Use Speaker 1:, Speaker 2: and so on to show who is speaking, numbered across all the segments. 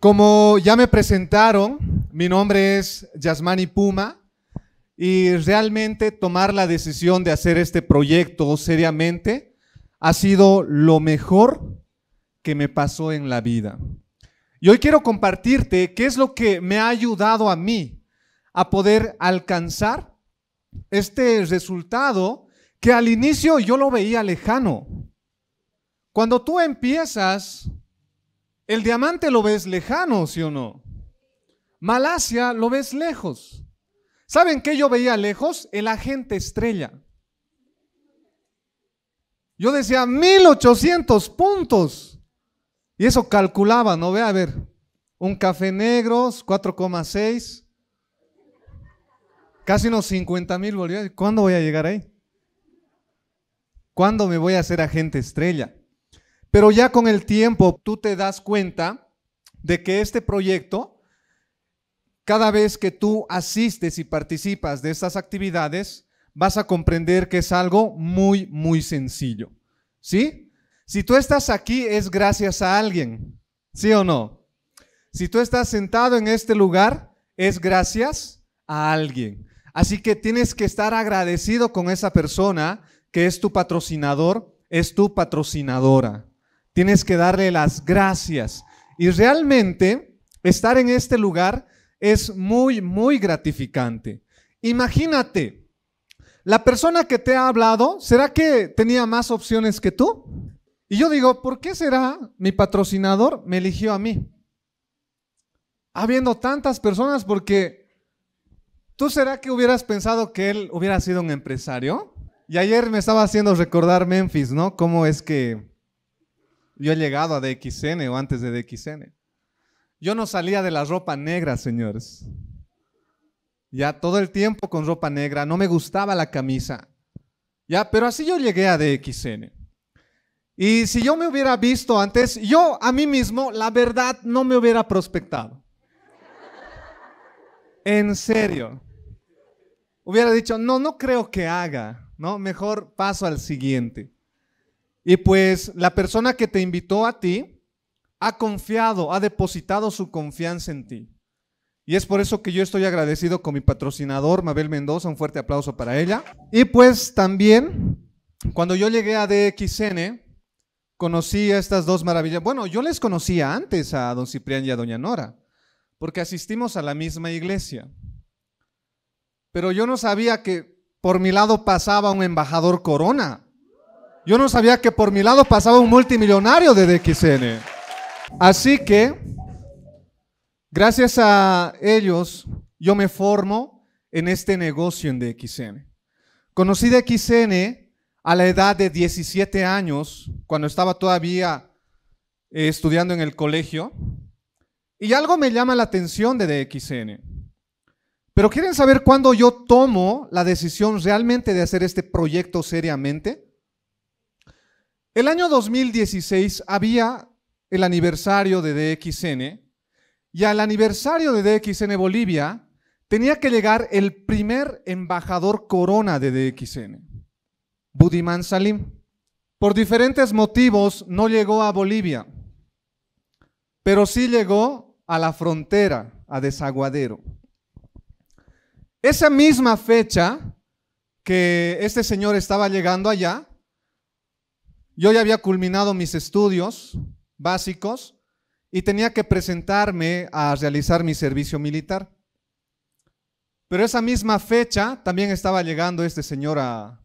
Speaker 1: Como ya me presentaron, mi nombre es Yasmani Puma y realmente tomar la decisión de hacer este proyecto seriamente ha sido lo mejor que me pasó en la vida. Y hoy quiero compartirte qué es lo que me ha ayudado a mí a poder alcanzar este resultado que al inicio yo lo veía lejano. Cuando tú empiezas el diamante lo ves lejano, ¿sí o no? Malasia lo ves lejos. ¿Saben qué yo veía lejos? El agente estrella. Yo decía 1800 puntos. Y eso calculaba, ¿no? Ve a ver. Un café negro, 4,6. Casi unos 50 mil bolivianos. ¿Cuándo voy a llegar ahí? ¿Cuándo me voy a hacer agente estrella? Pero ya con el tiempo tú te das cuenta de que este proyecto, cada vez que tú asistes y participas de estas actividades, vas a comprender que es algo muy, muy sencillo. ¿Sí? Si tú estás aquí es gracias a alguien, ¿sí o no? Si tú estás sentado en este lugar es gracias a alguien. Así que tienes que estar agradecido con esa persona que es tu patrocinador, es tu patrocinadora tienes que darle las gracias. Y realmente estar en este lugar es muy, muy gratificante. Imagínate, la persona que te ha hablado, ¿será que tenía más opciones que tú? Y yo digo, ¿por qué será mi patrocinador me eligió a mí? Habiendo tantas personas, porque tú será que hubieras pensado que él hubiera sido un empresario? Y ayer me estaba haciendo recordar Memphis, ¿no? ¿Cómo es que yo he llegado a DXN o antes de DXN. Yo no salía de la ropa negra, señores. Ya todo el tiempo con ropa negra, no me gustaba la camisa. Ya, pero así yo llegué a DXN. Y si yo me hubiera visto antes, yo a mí mismo, la verdad, no me hubiera prospectado. En serio. Hubiera dicho, no, no creo que haga, ¿no? Mejor paso al siguiente. Y pues la persona que te invitó a ti ha confiado, ha depositado su confianza en ti. Y es por eso que yo estoy agradecido con mi patrocinador, Mabel Mendoza, un fuerte aplauso para ella. Y pues también, cuando yo llegué a DXN, conocí a estas dos maravillas. Bueno, yo les conocía antes a don Ciprián y a doña Nora, porque asistimos a la misma iglesia. Pero yo no sabía que por mi lado pasaba un embajador corona yo no sabía que por mi lado pasaba un multimillonario de DXN. Así que, gracias a ellos, yo me formo en este negocio en DXN. Conocí DXN a la edad de 17 años, cuando estaba todavía eh, estudiando en el colegio. Y algo me llama la atención de DXN. Pero quieren saber cuándo yo tomo la decisión realmente de hacer este proyecto seriamente. El año 2016 había el aniversario de DXN y al aniversario de DXN Bolivia tenía que llegar el primer embajador corona de DXN, Budiman Salim. Por diferentes motivos no llegó a Bolivia, pero sí llegó a la frontera, a Desaguadero. Esa misma fecha que este señor estaba llegando allá, yo ya había culminado mis estudios básicos y tenía que presentarme a realizar mi servicio militar. Pero esa misma fecha también estaba llegando este señor a,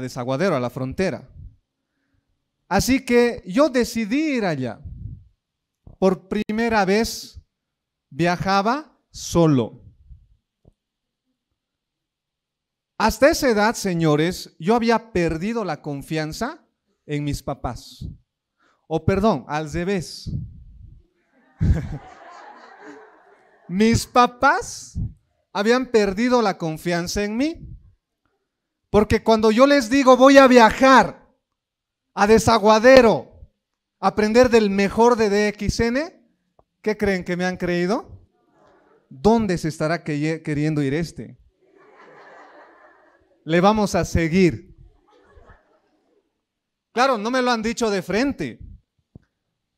Speaker 1: Desaguadero, a la frontera. Así que yo decidí ir allá. Por primera vez viajaba solo. Hasta esa edad, señores, yo había perdido la confianza en mis papás. O perdón, al revés. mis papás habían perdido la confianza en mí. Porque cuando yo les digo voy a viajar a Desaguadero, aprender del mejor de DXN, ¿qué creen que me han creído? ¿Dónde se estará queriendo ir este? Le vamos a seguir. Claro, no me lo han dicho de frente,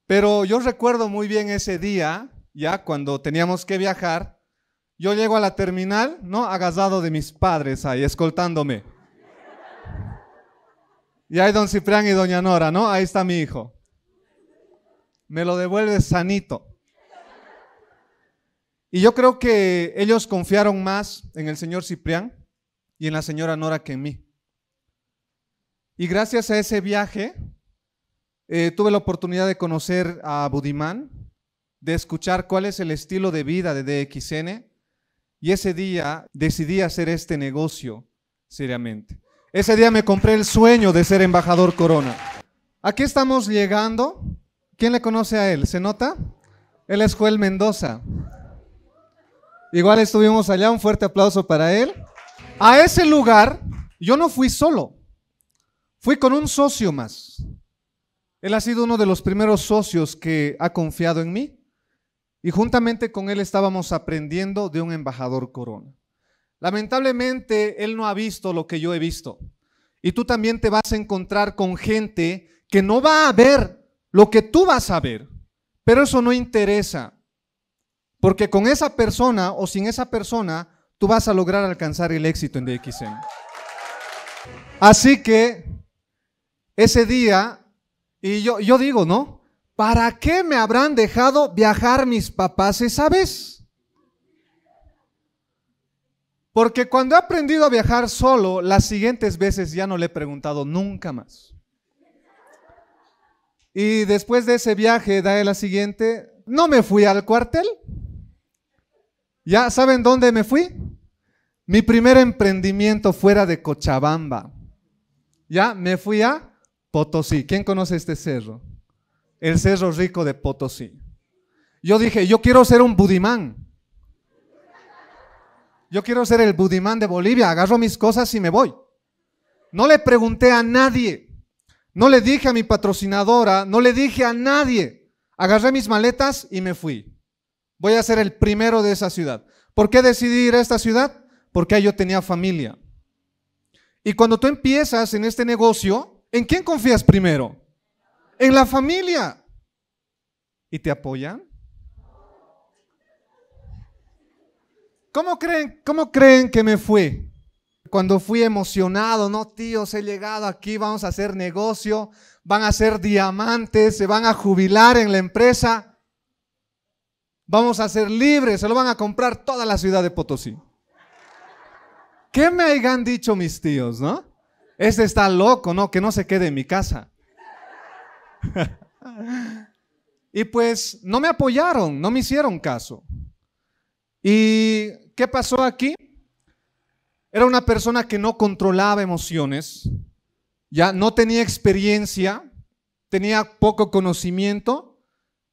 Speaker 1: pero yo recuerdo muy bien ese día, ya cuando teníamos que viajar, yo llego a la terminal, ¿no? Agazado de mis padres ahí, escoltándome. Y ahí don Ciprián y doña Nora, ¿no? Ahí está mi hijo. Me lo devuelve sanito. Y yo creo que ellos confiaron más en el señor Ciprián y en la señora Nora que en mí. Y gracias a ese viaje, eh, tuve la oportunidad de conocer a Budimán, de escuchar cuál es el estilo de vida de DXN, y ese día decidí hacer este negocio seriamente. Ese día me compré el sueño de ser embajador Corona. Aquí estamos llegando. ¿Quién le conoce a él? ¿Se nota? Él es Joel Mendoza. Igual estuvimos allá, un fuerte aplauso para él. A ese lugar yo no fui solo. Fui con un socio más. Él ha sido uno de los primeros socios que ha confiado en mí y juntamente con él estábamos aprendiendo de un embajador corona. Lamentablemente, él no ha visto lo que yo he visto. Y tú también te vas a encontrar con gente que no va a ver lo que tú vas a ver. Pero eso no interesa. Porque con esa persona o sin esa persona, tú vas a lograr alcanzar el éxito en DXM. Así que ese día, y yo, yo digo, ¿no? ¿Para qué me habrán dejado viajar mis papás esa vez? Porque cuando he aprendido a viajar solo, las siguientes veces ya no le he preguntado nunca más. Y después de ese viaje, da la siguiente, no me fui al cuartel. ¿Ya saben dónde me fui? Mi primer emprendimiento fuera de Cochabamba. Ya me fui a Potosí. ¿Quién conoce este cerro? El cerro rico de Potosí. Yo dije, yo quiero ser un budimán. Yo quiero ser el budimán de Bolivia. Agarro mis cosas y me voy. No le pregunté a nadie. No le dije a mi patrocinadora. No le dije a nadie. Agarré mis maletas y me fui. Voy a ser el primero de esa ciudad. ¿Por qué decidí ir a esta ciudad? Porque yo tenía familia. Y cuando tú empiezas en este negocio, ¿En quién confías primero? En la familia. ¿Y te apoyan? ¿Cómo creen, creen que me fue? Cuando fui emocionado, no tíos, he llegado aquí, vamos a hacer negocio, van a ser diamantes, se van a jubilar en la empresa, vamos a ser libres, se lo van a comprar toda la ciudad de Potosí. ¿Qué me hayan dicho mis tíos, no? Este está loco, ¿no? Que no se quede en mi casa. y pues no me apoyaron, no me hicieron caso. ¿Y qué pasó aquí? Era una persona que no controlaba emociones, ya no tenía experiencia, tenía poco conocimiento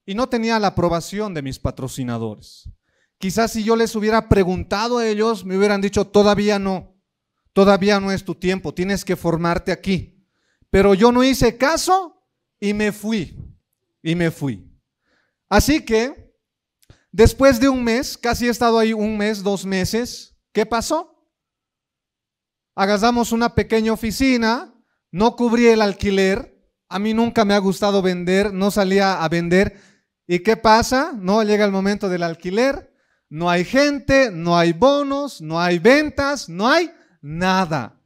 Speaker 1: y no tenía la aprobación de mis patrocinadores. Quizás si yo les hubiera preguntado a ellos, me hubieran dicho, todavía no. Todavía no es tu tiempo, tienes que formarte aquí. Pero yo no hice caso y me fui, y me fui. Así que, después de un mes, casi he estado ahí un mes, dos meses, ¿qué pasó? Agasamos una pequeña oficina, no cubrí el alquiler, a mí nunca me ha gustado vender, no salía a vender. ¿Y qué pasa? No llega el momento del alquiler, no hay gente, no hay bonos, no hay ventas, no hay nada.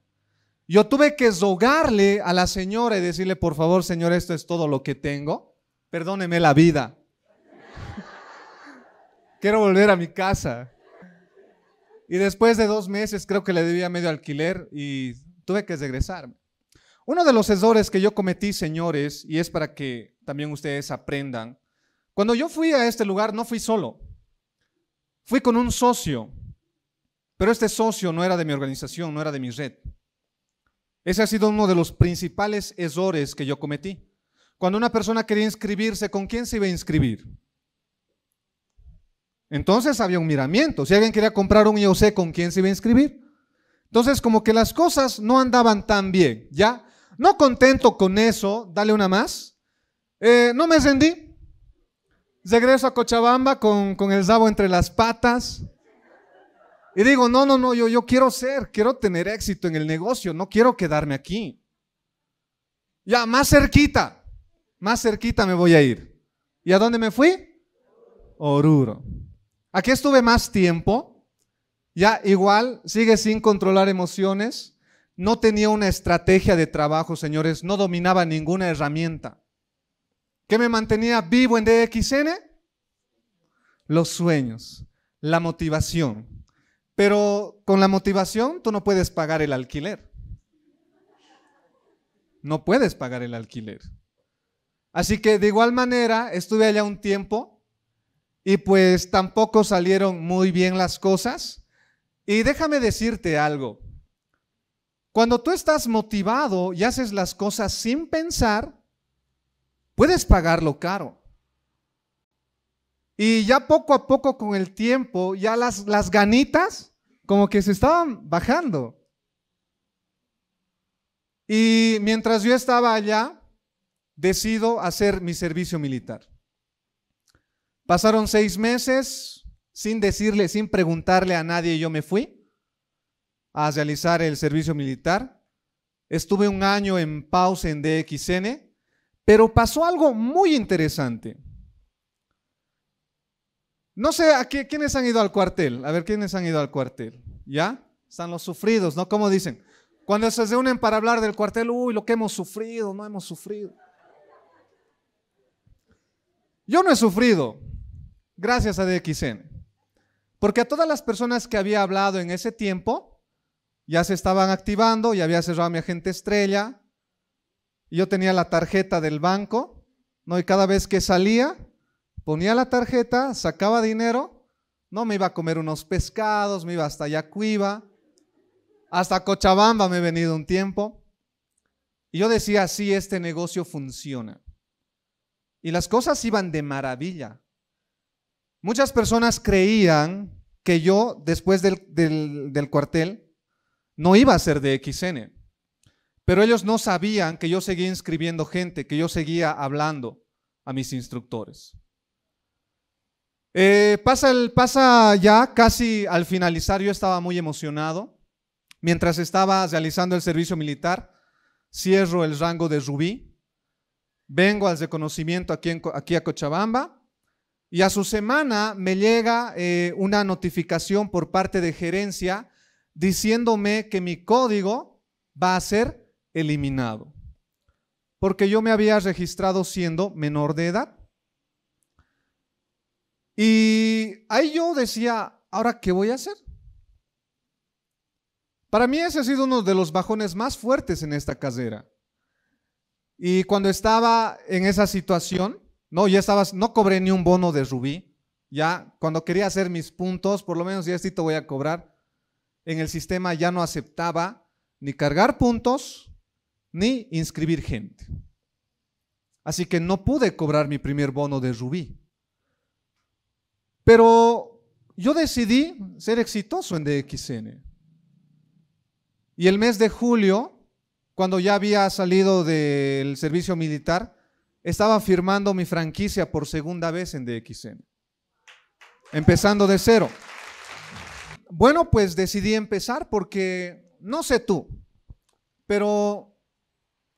Speaker 1: Yo tuve que zogarle a la señora y decirle, por favor, señor, esto es todo lo que tengo. Perdóneme la vida. Quiero volver a mi casa. Y después de dos meses creo que le debía medio alquiler y tuve que regresar Uno de los errores que yo cometí, señores, y es para que también ustedes aprendan, cuando yo fui a este lugar no fui solo, fui con un socio. Pero este socio no era de mi organización, no era de mi red. Ese ha sido uno de los principales errores que yo cometí. Cuando una persona quería inscribirse, ¿con quién se iba a inscribir? Entonces había un miramiento. Si alguien quería comprar un IOC, ¿con quién se iba a inscribir? Entonces, como que las cosas no andaban tan bien, ¿ya? No contento con eso, dale una más. Eh, no me rendí. Regreso a Cochabamba con, el sabo entre las patas. Y digo, no, no, no, yo, yo quiero ser, quiero tener éxito en el negocio, no quiero quedarme aquí. Ya, más cerquita, más cerquita me voy a ir. ¿Y a dónde me fui? Oruro. Aquí estuve más tiempo, ya igual, sigue sin controlar emociones, no tenía una estrategia de trabajo, señores, no dominaba ninguna herramienta. ¿Qué me mantenía vivo en DXN? Los sueños, la motivación pero con la motivación tú no puedes pagar el alquiler. No puedes pagar el alquiler. Así que de igual manera estuve allá un tiempo y pues tampoco salieron muy bien las cosas. Y déjame decirte algo. Cuando tú estás motivado y haces las cosas sin pensar, puedes pagarlo caro. Y ya poco a poco con el tiempo, ya las, las ganitas como que se estaban bajando. Y mientras yo estaba allá, decido hacer mi servicio militar. Pasaron seis meses sin decirle, sin preguntarle a nadie, yo me fui a realizar el servicio militar. Estuve un año en pausa en DXN, pero pasó algo muy interesante. No sé quiénes han ido al cuartel. A ver, quiénes han ido al cuartel. ¿Ya? Están los sufridos, ¿no? Como dicen. Cuando se reúnen para hablar del cuartel, uy, lo que hemos sufrido, no hemos sufrido. Yo no he sufrido, gracias a DXN. Porque a todas las personas que había hablado en ese tiempo, ya se estaban activando, ya había cerrado mi agente estrella, yo tenía la tarjeta del banco, ¿no? Y cada vez que salía, Ponía la tarjeta, sacaba dinero, no me iba a comer unos pescados, me iba hasta Yacuiba, hasta Cochabamba me he venido un tiempo. Y yo decía, sí, este negocio funciona. Y las cosas iban de maravilla. Muchas personas creían que yo, después del, del cuartel, no iba a ser de XN. Pero ellos no sabían que yo seguía inscribiendo gente, que yo seguía hablando a mis instructores. Eh, pasa, pasa ya, casi al finalizar, yo estaba muy emocionado. Mientras estaba realizando el servicio militar, cierro el rango de rubí, vengo al reconocimiento aquí, aquí a Cochabamba y a su semana me llega eh, una notificación por parte de gerencia diciéndome que mi código va a ser eliminado, porque yo me había registrado siendo menor de edad. Y ahí yo decía, ¿ahora qué voy a hacer? Para mí ese ha sido uno de los bajones más fuertes en esta casera. Y cuando estaba en esa situación, no, ya estaba, no cobré ni un bono de Rubí. Ya cuando quería hacer mis puntos, por lo menos ya te voy a cobrar. En el sistema ya no aceptaba ni cargar puntos ni inscribir gente. Así que no pude cobrar mi primer bono de Rubí. Pero yo decidí ser exitoso en DXN. Y el mes de julio, cuando ya había salido del servicio militar, estaba firmando mi franquicia por segunda vez en DXN. Empezando de cero. Bueno, pues decidí empezar porque, no sé tú, pero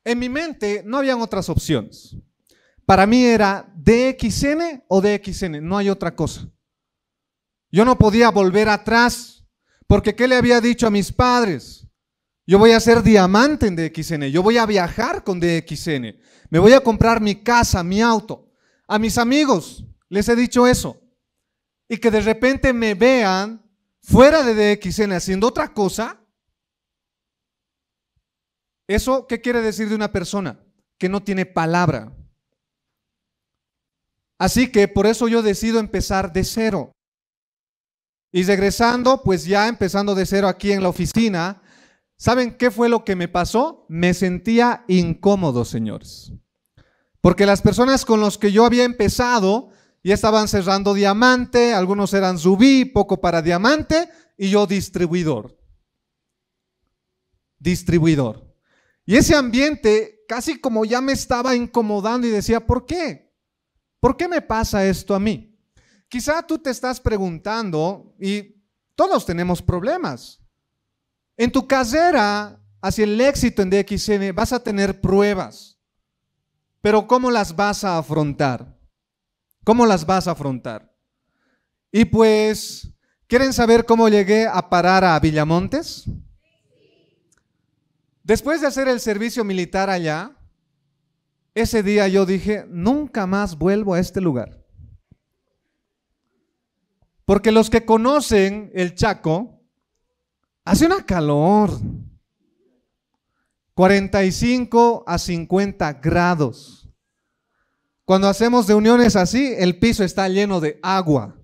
Speaker 1: en mi mente no habían otras opciones. Para mí era DXN o DXN, no hay otra cosa. Yo no podía volver atrás, porque ¿qué le había dicho a mis padres? Yo voy a ser diamante en DXN, yo voy a viajar con DXN, me voy a comprar mi casa, mi auto. A mis amigos les he dicho eso. Y que de repente me vean fuera de DXN haciendo otra cosa. ¿Eso qué quiere decir de una persona? Que no tiene palabra. Así que por eso yo decido empezar de cero. Y regresando, pues ya empezando de cero aquí en la oficina, ¿saben qué fue lo que me pasó? Me sentía incómodo, señores. Porque las personas con las que yo había empezado ya estaban cerrando diamante, algunos eran subí, poco para diamante, y yo distribuidor. Distribuidor. Y ese ambiente casi como ya me estaba incomodando y decía, ¿por qué? ¿Por qué me pasa esto a mí? Quizá tú te estás preguntando, y todos tenemos problemas, en tu casera, hacia el éxito en DXN vas a tener pruebas, pero ¿cómo las vas a afrontar? ¿Cómo las vas a afrontar? Y pues, ¿quieren saber cómo llegué a parar a Villamontes? Después de hacer el servicio militar allá, ese día yo dije, nunca más vuelvo a este lugar. Porque los que conocen el Chaco, hace una calor. 45 a 50 grados. Cuando hacemos reuniones así, el piso está lleno de agua,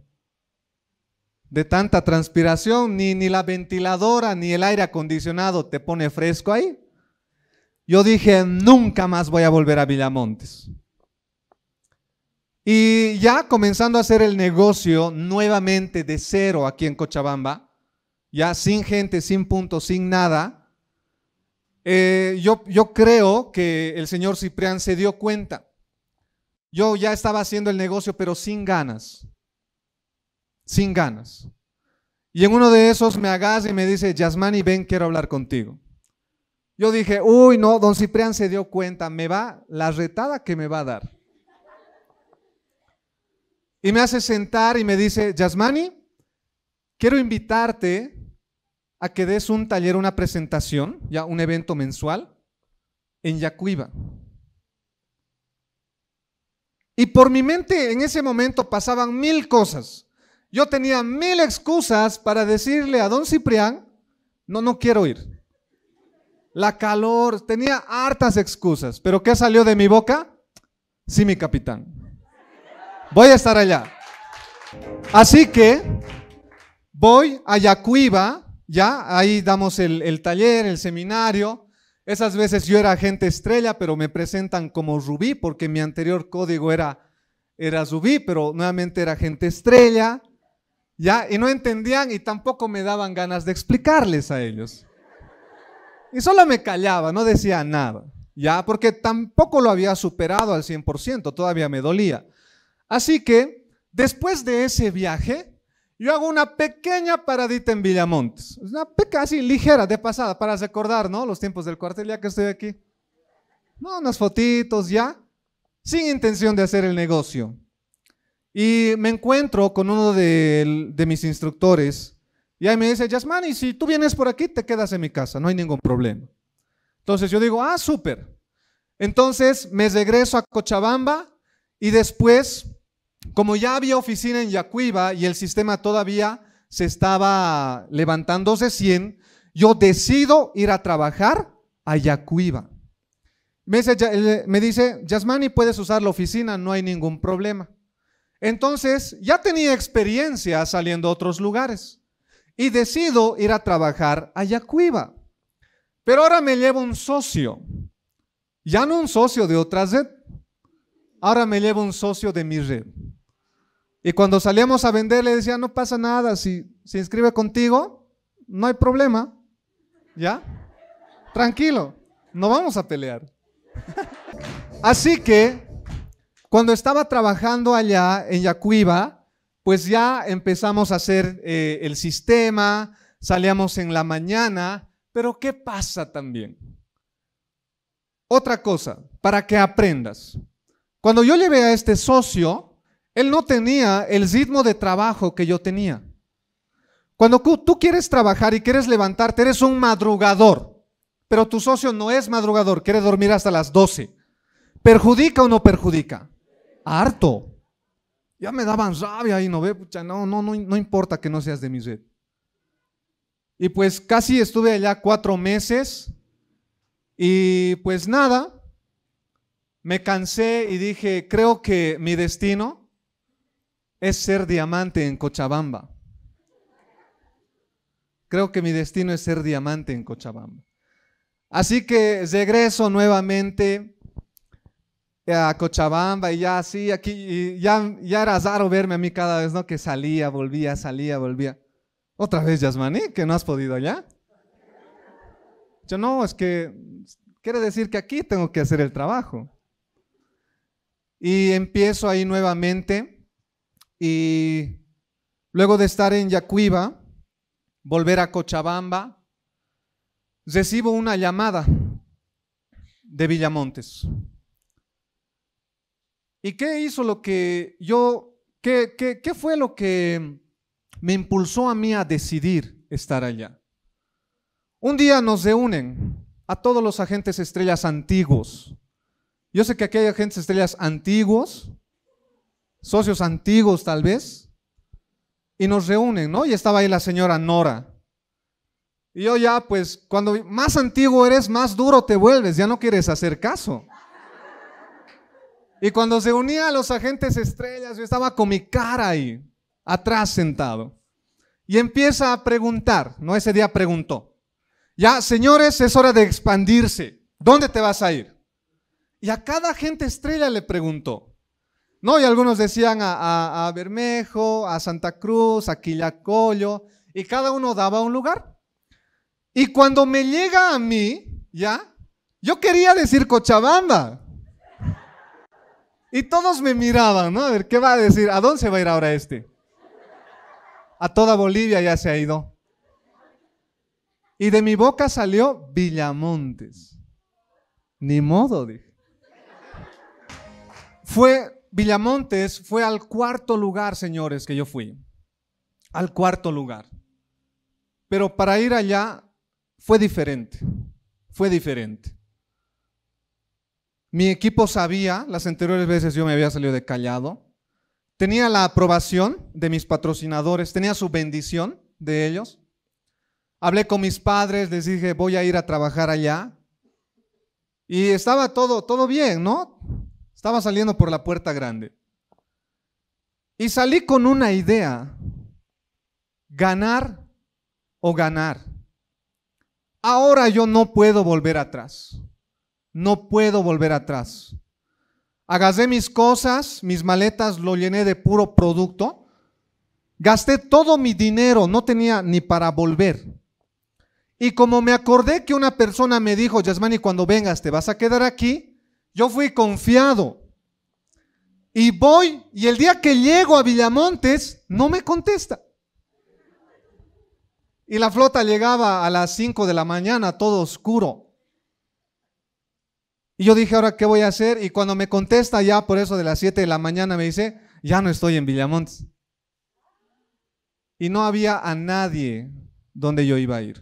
Speaker 1: de tanta transpiración, ni, ni la ventiladora ni el aire acondicionado te pone fresco ahí. Yo dije, nunca más voy a volver a Villamontes. Y ya comenzando a hacer el negocio nuevamente de cero aquí en Cochabamba, ya sin gente, sin puntos, sin nada, eh, yo, yo creo que el señor Ciprián se dio cuenta. Yo ya estaba haciendo el negocio, pero sin ganas. Sin ganas. Y en uno de esos me agaza y me dice, Yasmani, ven, quiero hablar contigo. Yo dije, uy, no, don Ciprián se dio cuenta, me va la retada que me va a dar y me hace sentar y me dice, Yasmani, quiero invitarte a que des un taller, una presentación, ya un evento mensual, en Yacuiba. Y por mi mente en ese momento pasaban mil cosas. Yo tenía mil excusas para decirle a don Ciprián, no, no quiero ir. La calor, tenía hartas excusas, pero ¿qué salió de mi boca? Sí, mi capitán. Voy a estar allá. Así que voy a Yacuiba, ya, ahí damos el, taller, el seminario. Esas veces yo era agente estrella, pero me presentan como Rubí, porque mi anterior código era, era Rubí, pero nuevamente era agente estrella. ¿ya? Y no entendían y tampoco me daban ganas de explicarles a ellos. Y solo me callaba, no decía nada, ¿ya? Porque tampoco lo había superado al 100%, todavía me dolía. Así que, después de ese viaje, yo hago una pequeña paradita en Villamontes. Una peca así ligera, de pasada, para recordar, ¿no? Los tiempos del cuartel, ya que estoy aquí. No, unas fotitos ya, sin intención de hacer el negocio. Y me encuentro con uno de, de mis instructores y ahí me dice, Yasmani, si tú vienes por aquí, te quedas en mi casa, no hay ningún problema. Entonces yo digo, ah, súper. Entonces me regreso a Cochabamba y después como ya había oficina en Yacuiba y el sistema todavía se estaba levantándose 100, yo decido ir a trabajar a Yacuiba. Me dice, me dice, Yasmani, puedes usar la oficina, no hay ningún problema. Entonces, ya tenía experiencia saliendo a otros lugares y decido ir a trabajar a Yacuiba. Pero ahora me llevo un socio, ya no un socio de otra red, ahora me llevo un socio de mi red. Y cuando salíamos a vender le decía, no pasa nada, si se inscribe contigo, no hay problema. ¿Ya? Tranquilo, no vamos a pelear. Así que, cuando estaba trabajando allá en Yacuiba, pues ya empezamos a hacer eh, el sistema, salíamos en la mañana, pero ¿qué pasa también? Otra cosa, para que aprendas. Cuando yo llevé a este socio, él no tenía el ritmo de trabajo que yo tenía. Cuando tú quieres trabajar y quieres levantarte, eres un madrugador, pero tu socio no es madrugador, quiere dormir hasta las 12. ¿Perjudica o no perjudica? Harto. Ya me daban rabia y no ve, pucha, no, no, no, no importa que no seas de mi red. Y pues casi estuve allá cuatro meses y pues nada, me cansé y dije, creo que mi destino es ser diamante en Cochabamba. Creo que mi destino es ser diamante en Cochabamba. Así que regreso nuevamente eh, a Cochabamba y ya así, aquí, ya, ya era raro verme a mí cada vez, ¿no? Que salía, volvía, salía, volvía. Otra vez, Yasmani, que no has podido ya. Yo no, es que quiere decir que aquí tengo que hacer el trabajo. Y empiezo ahí nuevamente y luego de estar en Yacuiba, volver a Cochabamba, recibo una llamada de Villamontes. ¿Y qué hizo lo que yo, qué, qué, fue lo que me impulsó a mí a decidir estar allá? Un día nos reúnen a todos los agentes estrellas antiguos. Yo sé que aquí hay agentes estrellas antiguos, socios antiguos tal vez, y nos reúnen, ¿no? Y estaba ahí la señora Nora. Y yo ya, pues, cuando más antiguo eres, más duro te vuelves, ya no quieres hacer caso. Y cuando se unía a los agentes estrellas, yo estaba con mi cara ahí, atrás sentado. Y empieza a preguntar, ¿no? Ese día preguntó, ya, señores, es hora de expandirse, ¿dónde te vas a ir? Y a cada agente estrella le preguntó, no, y algunos decían a, a Bermejo, a Santa Cruz, a Quillacollo, y cada uno daba un lugar. Y cuando me llega a mí, ya, yo quería decir Cochabamba. Y todos me miraban, ¿no? A ver, ¿qué va a decir? ¿A dónde se va a ir ahora este? A toda Bolivia ya se ha ido. Y de mi boca salió Villamontes. Ni modo, dije. Fue Villamontes fue al cuarto lugar, señores, que yo fui. Al cuarto lugar. Pero para ir allá fue diferente. Fue diferente. Mi equipo sabía, las anteriores veces yo me había salido de callado. Tenía la aprobación de mis patrocinadores, tenía su bendición de ellos. Hablé con mis padres, les dije, voy a ir a trabajar allá. Y estaba todo, todo bien, ¿no? Estaba saliendo por la puerta grande. Y salí con una idea, ganar o ganar. Ahora yo no puedo volver atrás. No puedo volver atrás. Agasé mis cosas, mis maletas, lo llené de puro producto. Gasté todo mi dinero, no tenía ni para volver. Y como me acordé que una persona me dijo, Yasmani, cuando vengas te vas a quedar aquí, yo fui confiado. Y voy, y el día que llego a Villamontes, no me contesta. Y la flota llegaba a las 5 de la mañana, todo oscuro. Y yo dije, ahora, ¿qué voy a hacer? Y cuando me contesta ya por eso de las 7 de la mañana, me dice, ya no estoy en Villamontes. Y no había a nadie donde yo iba a ir.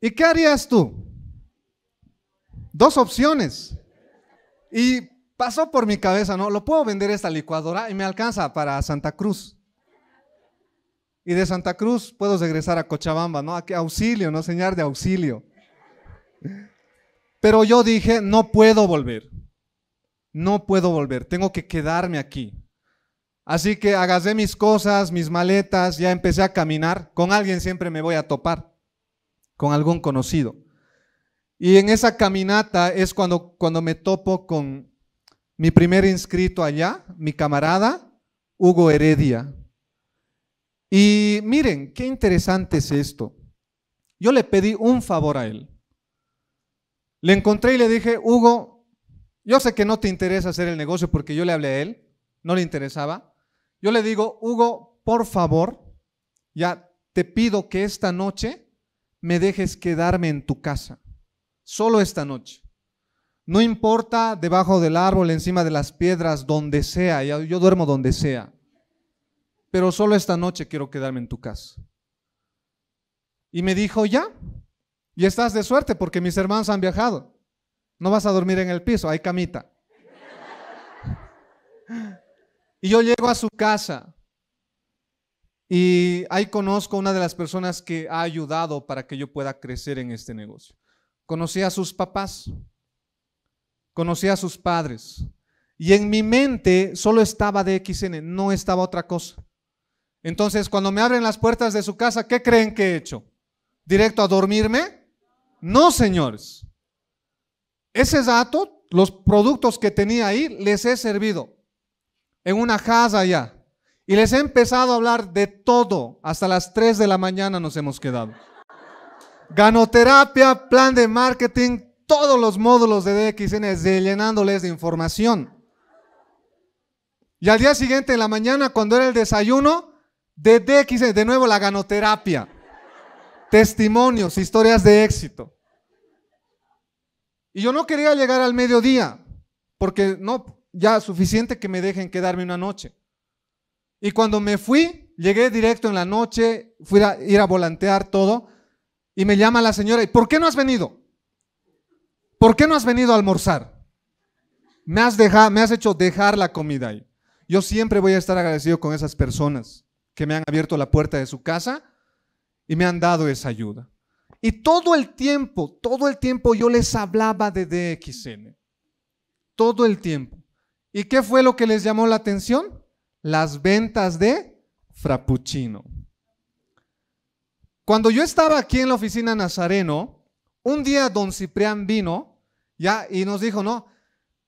Speaker 1: ¿Y qué harías tú? Dos opciones. Y pasó por mi cabeza, ¿no? Lo puedo vender esta licuadora y me alcanza para Santa Cruz. Y de Santa Cruz puedo regresar a Cochabamba, ¿no? A auxilio, ¿no? Señal de auxilio. Pero yo dije, no puedo volver. No puedo volver. Tengo que quedarme aquí. Así que agasé mis cosas, mis maletas, ya empecé a caminar. Con alguien siempre me voy a topar. Con algún conocido. Y en esa caminata es cuando, cuando me topo con mi primer inscrito allá, mi camarada, Hugo Heredia. Y miren, qué interesante es esto. Yo le pedí un favor a él. Le encontré y le dije, Hugo, yo sé que no te interesa hacer el negocio porque yo le hablé a él, no le interesaba. Yo le digo, Hugo, por favor, ya te pido que esta noche me dejes quedarme en tu casa solo esta noche. No importa debajo del árbol, encima de las piedras, donde sea, yo duermo donde sea, pero solo esta noche quiero quedarme en tu casa. Y me dijo, ya, y estás de suerte porque mis hermanos han viajado. No vas a dormir en el piso, hay camita. Y yo llego a su casa y ahí conozco una de las personas que ha ayudado para que yo pueda crecer en este negocio conocía a sus papás, conocí a sus padres. Y en mi mente solo estaba de XN, no estaba otra cosa. Entonces, cuando me abren las puertas de su casa, ¿qué creen que he hecho? ¿Directo a dormirme? No, señores. Ese dato, los productos que tenía ahí, les he servido en una casa allá. Y les he empezado a hablar de todo. Hasta las 3 de la mañana nos hemos quedado. Ganoterapia, plan de marketing, todos los módulos de DXN llenándoles de información. Y al día siguiente, en la mañana, cuando era el desayuno, de DXN, de nuevo la ganoterapia. Testimonios, historias de éxito. Y yo no quería llegar al mediodía, porque no, ya suficiente que me dejen quedarme una noche. Y cuando me fui, llegué directo en la noche, fui a ir a volantear todo y me llama la señora, ¿y por qué no has venido? ¿Por qué no has venido a almorzar? Me has, dejado, me has hecho dejar la comida ahí. Yo siempre voy a estar agradecido con esas personas que me han abierto la puerta de su casa y me han dado esa ayuda. Y todo el tiempo, todo el tiempo yo les hablaba de DXN. Todo el tiempo. ¿Y qué fue lo que les llamó la atención? Las ventas de Frappuccino. Cuando yo estaba aquí en la oficina Nazareno, un día don Ciprián vino ya y nos dijo, no,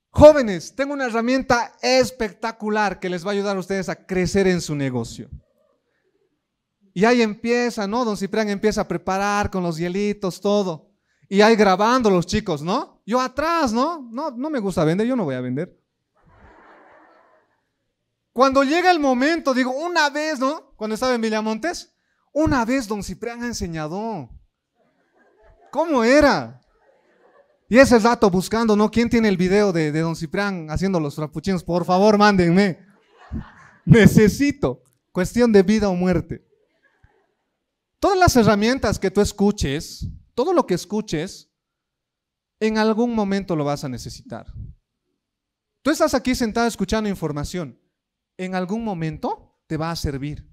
Speaker 1: jóvenes, tengo una herramienta espectacular que les va a ayudar a ustedes a crecer en su negocio. Y ahí empieza, ¿no? Don Ciprián empieza a preparar con los hielitos, todo. Y ahí grabando los chicos, ¿no? Yo atrás, ¿no? No, no me gusta vender, yo no voy a vender. Cuando llega el momento, digo, una vez, ¿no? Cuando estaba en Villamontes, una vez don Ciprián ha enseñado cómo era. Y ese dato buscando, ¿no? ¿Quién tiene el video de, don Ciprián haciendo los trapuchinos? Por favor, mándenme. Necesito. Cuestión de vida o muerte. Todas las herramientas que tú escuches, todo lo que escuches, en algún momento lo vas a necesitar. Tú estás aquí sentado escuchando información. En algún momento te va a servir.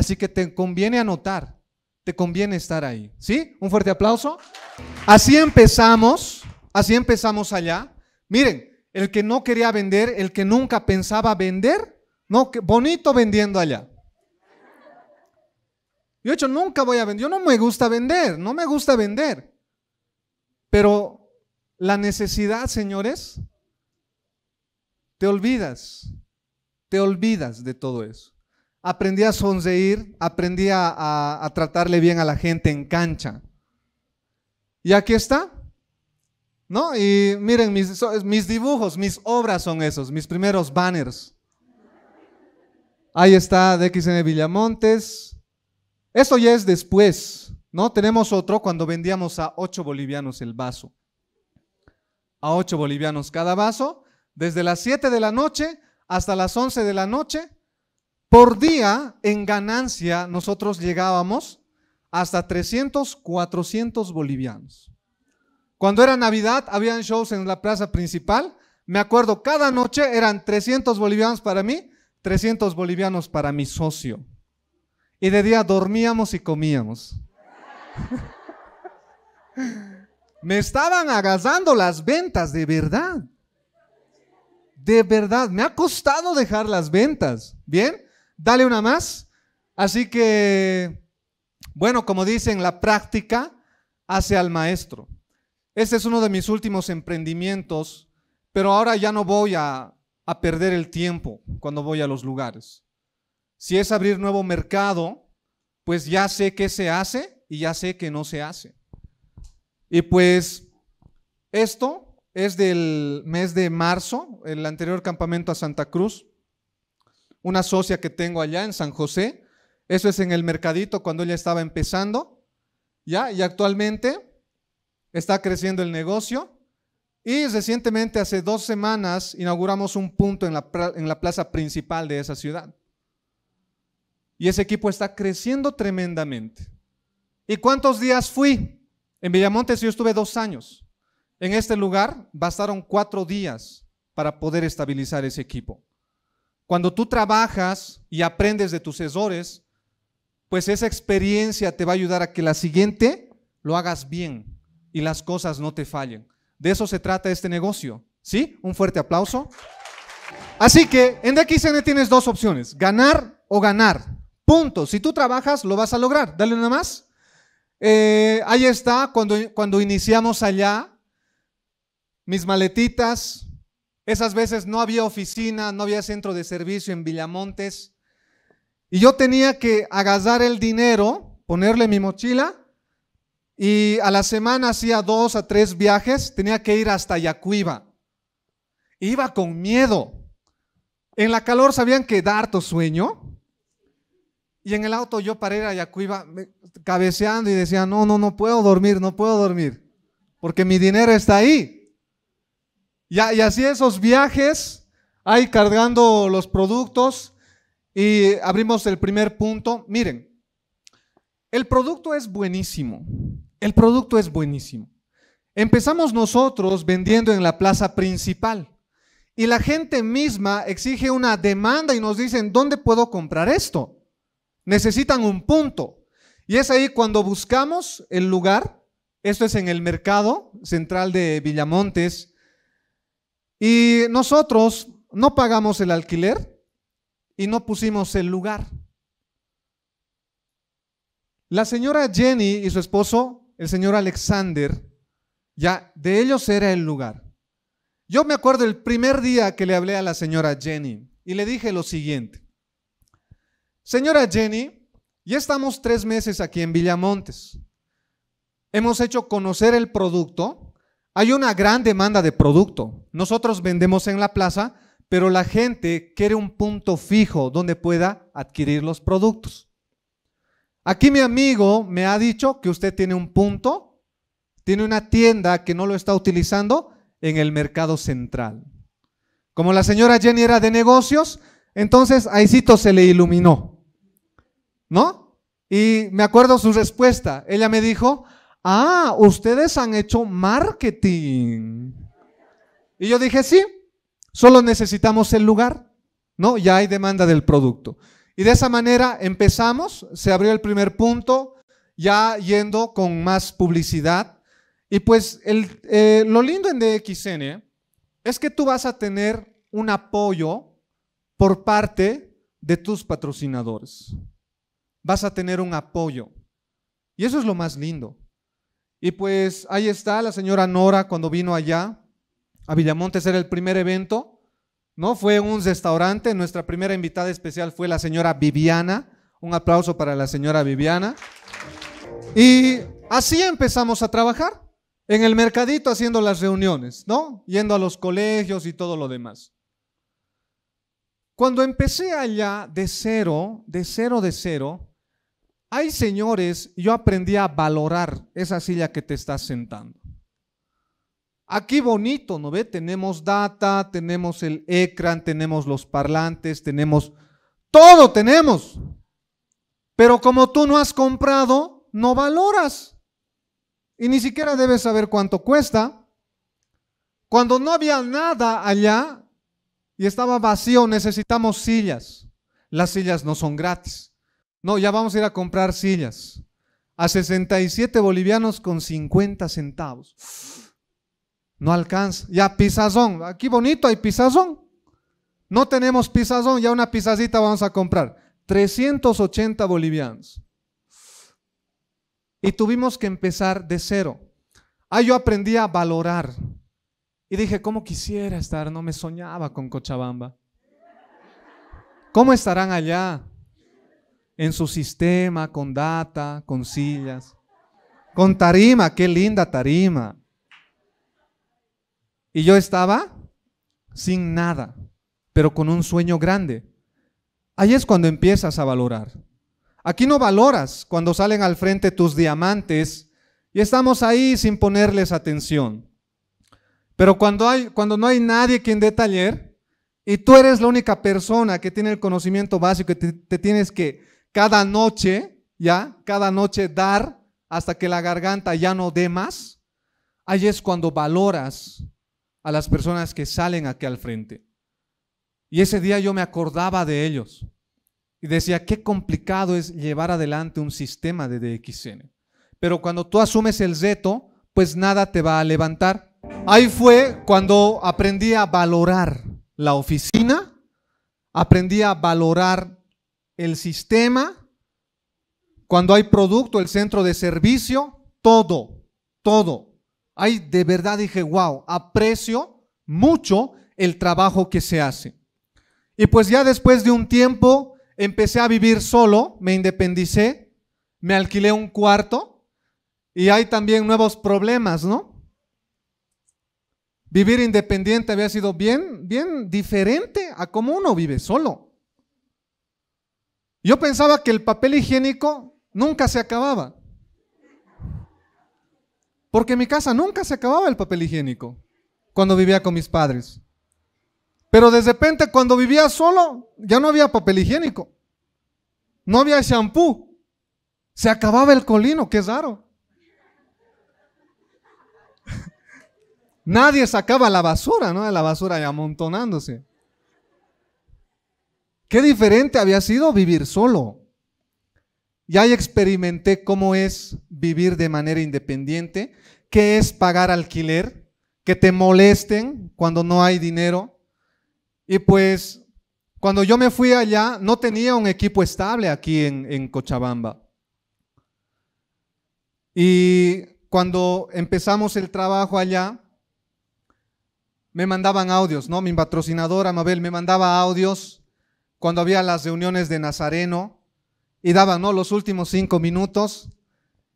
Speaker 1: Así que te conviene anotar, te conviene estar ahí. ¿Sí? Un fuerte aplauso. Así empezamos, así empezamos allá. Miren, el que no quería vender, el que nunca pensaba vender, no, bonito vendiendo allá. Yo, he hecho, nunca voy a vender. Yo no me gusta vender, no me gusta vender. Pero la necesidad, señores, te olvidas, te olvidas de todo eso aprendí a sonreír, aprendí a, tratarle bien a la gente en cancha. Y aquí está. ¿No? Y miren, mis, mis, dibujos, mis obras son esos, mis primeros banners. Ahí está DXN Villamontes. Esto ya es después, ¿no? Tenemos otro cuando vendíamos a ocho bolivianos el vaso. A ocho bolivianos cada vaso, desde las 7 de la noche hasta las 11 de la noche, por día en ganancia nosotros llegábamos hasta 300, 400 bolivianos. Cuando era Navidad, habían shows en la plaza principal. Me acuerdo, cada noche eran 300 bolivianos para mí, 300 bolivianos para mi socio. Y de día dormíamos y comíamos. Me estaban agazando las ventas, de verdad. De verdad, me ha costado dejar las ventas. Bien, dale una más. Así que, bueno, como dicen, la práctica hace al maestro. Este es uno de mis últimos emprendimientos, pero ahora ya no voy a, perder el tiempo cuando voy a los lugares. Si es abrir nuevo mercado, pues ya sé qué se hace y ya sé que no se hace. Y pues esto es del mes de marzo, el anterior campamento a Santa Cruz una socia que tengo allá en San José. Eso es en el mercadito cuando ella estaba empezando. ¿Ya? Y actualmente está creciendo el negocio. Y recientemente, hace dos semanas, inauguramos un punto en la, plaza principal de esa ciudad. Y ese equipo está creciendo tremendamente. ¿Y cuántos días fui? En Villamontes yo estuve dos años. En este lugar bastaron cuatro días para poder estabilizar ese equipo. Cuando tú trabajas y aprendes de tus errores, pues esa experiencia te va a ayudar a que la siguiente lo hagas bien y las cosas no te fallen. De eso se trata este negocio. ¿Sí? Un fuerte aplauso. Así que en DXN tienes dos opciones, ganar o ganar. Punto. Si tú trabajas, lo vas a lograr. Dale nada más. Eh, ahí está, cuando, cuando iniciamos allá, mis maletitas, esas veces no había oficina, no había centro de servicio en Villamontes. Y yo tenía que agazar el dinero, ponerle mi mochila, y a la semana hacía dos a tres viajes, tenía que ir hasta Yacuiba. Iba con miedo. En la calor sabían que harto sueño. Y en el auto yo para ir a Yacuiba, cabeceando y decía, no, no, no puedo dormir, no puedo dormir, porque mi dinero está ahí. Y, así esos viajes, ahí cargando los productos y abrimos el primer punto. Miren, el producto es buenísimo. El producto es buenísimo. Empezamos nosotros vendiendo en la plaza principal y la gente misma exige una demanda y nos dicen, ¿dónde puedo comprar esto? Necesitan un punto. Y es ahí cuando buscamos el lugar, esto es en el mercado central de Villamontes, y nosotros no pagamos el alquiler y no pusimos el lugar. La señora Jenny y su esposo, el señor Alexander, ya de ellos era el lugar. Yo me acuerdo el primer día que le hablé a la señora Jenny y le dije lo siguiente. Señora Jenny, ya estamos tres meses aquí en Villamontes. Hemos hecho conocer el producto, hay una gran demanda de producto. Nosotros vendemos en la plaza, pero la gente quiere un punto fijo donde pueda adquirir los productos. Aquí mi amigo me ha dicho que usted tiene un punto, tiene una tienda que no lo está utilizando en el mercado central. Como la señora Jenny era de negocios, entonces Aisito se le iluminó, ¿no? Y me acuerdo su respuesta. Ella me dijo, ah, ustedes han hecho marketing. Y yo dije, sí, solo necesitamos el lugar, ¿no? Ya hay demanda del producto. Y de esa manera empezamos, se abrió el primer punto, ya yendo con más publicidad. Y pues eh, lo lindo en DXN es que tú vas a tener un apoyo por parte de tus patrocinadores. Vas a tener un apoyo. Y eso es lo más lindo. Y pues ahí está la señora Nora cuando vino allá a Villamontes, era el primer evento, ¿no? Fue un restaurante, nuestra primera invitada especial fue la señora Viviana, un aplauso para la señora Viviana. Y así empezamos a trabajar, en el mercadito haciendo las reuniones, ¿no? Yendo a los colegios y todo lo demás. Cuando empecé allá de cero, de cero, de cero, Ay señores, yo aprendí a valorar esa silla que te estás sentando. Aquí bonito, ¿no ve? Tenemos data, tenemos el ecran, tenemos los parlantes, tenemos todo, tenemos. Pero como tú no has comprado, no valoras. Y ni siquiera debes saber cuánto cuesta. Cuando no había nada allá y estaba vacío, necesitamos sillas. Las sillas no son gratis. No, ya vamos a ir a comprar sillas. A 67 bolivianos con 50 centavos. No alcanza. Ya pisazón. Aquí bonito hay pisazón. No tenemos pisazón, ya una pizazita vamos a comprar. 380 bolivianos. Y tuvimos que empezar de cero. ahí yo aprendí a valorar. Y dije, ¿cómo quisiera estar? No me soñaba con Cochabamba. ¿Cómo estarán allá? en su sistema, con data, con sillas, con tarima, qué linda tarima. Y yo estaba sin nada, pero con un sueño grande. Ahí es cuando empiezas a valorar. Aquí no valoras cuando salen al frente tus diamantes y estamos ahí sin ponerles atención. Pero cuando, hay, cuando no hay nadie quien dé taller y tú eres la única persona que tiene el conocimiento básico y te tienes que cada noche, ya, cada noche dar hasta que la garganta ya no dé más, ahí es cuando valoras a las personas que salen aquí al frente. Y ese día yo me acordaba de ellos y decía, qué complicado es llevar adelante un sistema de DXN. Pero cuando tú asumes el reto, pues nada te va a levantar. Ahí fue cuando aprendí a valorar la oficina, aprendí a valorar el sistema, cuando hay producto, el centro de servicio, todo, todo. Hay de verdad, dije, wow, aprecio mucho el trabajo que se hace. Y pues ya después de un tiempo empecé a vivir solo, me independicé, me alquilé un cuarto y hay también nuevos problemas, ¿no? Vivir independiente había sido bien, bien diferente a cómo uno vive solo. Yo pensaba que el papel higiénico nunca se acababa. Porque en mi casa nunca se acababa el papel higiénico cuando vivía con mis padres. Pero de repente cuando vivía solo ya no había papel higiénico. No había shampoo. Se acababa el colino, qué raro. Nadie sacaba la basura, ¿no? La basura ya amontonándose. Qué diferente había sido vivir solo. Y ahí experimenté cómo es vivir de manera independiente, qué es pagar alquiler, que te molesten cuando no hay dinero. Y pues cuando yo me fui allá, no tenía un equipo estable aquí en, en Cochabamba. Y cuando empezamos el trabajo allá, me mandaban audios, ¿no? Mi patrocinadora, Mabel, me mandaba audios cuando había las reuniones de Nazareno y daban ¿no? los últimos cinco minutos.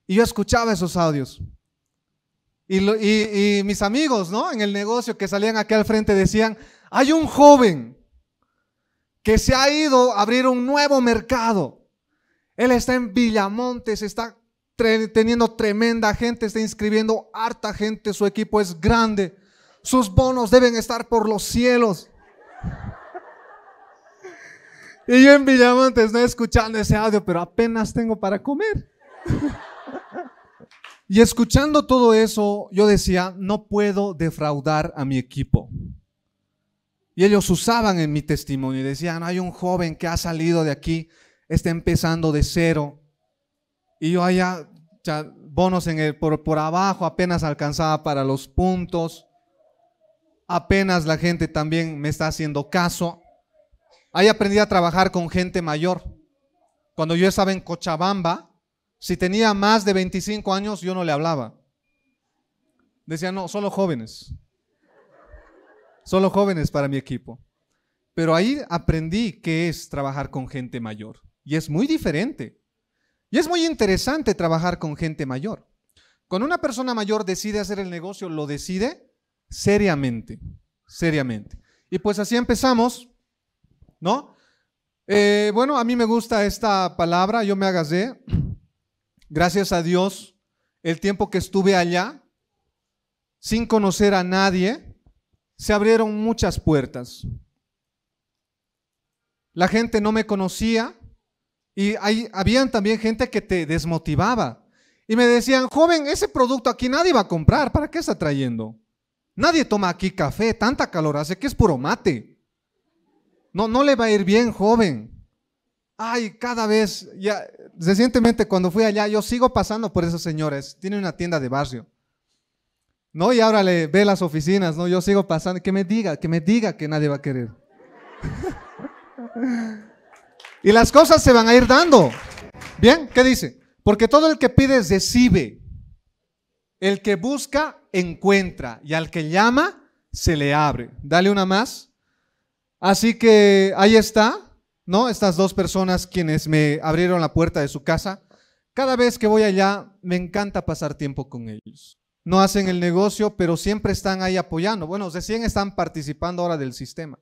Speaker 1: Y yo escuchaba esos audios. Y, mis amigos ¿no? en el negocio que salían aquí al frente decían, hay un joven que se ha ido a abrir un nuevo mercado. Él está en Villamontes, está teniendo tremenda gente, está inscribiendo harta gente, su equipo es grande, sus bonos deben estar por los cielos. Y yo en Villamontes no escuchando ese audio, pero apenas tengo para comer. y escuchando todo eso, yo decía, no puedo defraudar a mi equipo. Y ellos usaban en mi testimonio y decían, hay un joven que ha salido de aquí, está empezando de cero. Y yo allá, bonos en el, por, por abajo, apenas alcanzaba para los puntos. Apenas la gente también me está haciendo caso. Ahí aprendí a trabajar con gente mayor. Cuando yo estaba en Cochabamba, si tenía más de 25 años, yo no le hablaba. Decía, no, solo jóvenes. Solo jóvenes para mi equipo. Pero ahí aprendí qué es trabajar con gente mayor. Y es muy diferente. Y es muy interesante trabajar con gente mayor. Cuando una persona mayor decide hacer el negocio, lo decide seriamente, seriamente. Y pues así empezamos ¿no? Eh, bueno, a mí me gusta esta palabra, yo me agasé. Gracias a Dios, el tiempo que estuve allá, sin conocer a nadie, se abrieron muchas puertas. La gente no me conocía y había habían también gente que te desmotivaba. Y me decían, joven, ese producto aquí nadie va a comprar, ¿para qué está trayendo? Nadie toma aquí café, tanta calor hace que es puro mate. No, no le va a ir bien, joven. Ay, cada vez, ya, recientemente cuando fui allá, yo sigo pasando por esos señores. tiene una tienda de barrio. No, y ahora le ve las oficinas, ¿no? Yo sigo pasando. Que me diga, que me diga que nadie va a querer. y las cosas se van a ir dando. Bien, ¿qué dice? Porque todo el que pide recibe. El que busca, encuentra. Y al que llama, se le abre. Dale una más. Así que ahí está, ¿no? Estas dos personas quienes me abrieron la puerta de su casa. Cada vez que voy allá, me encanta pasar tiempo con ellos. No hacen el negocio, pero siempre están ahí apoyando. Bueno, recién están participando ahora del sistema.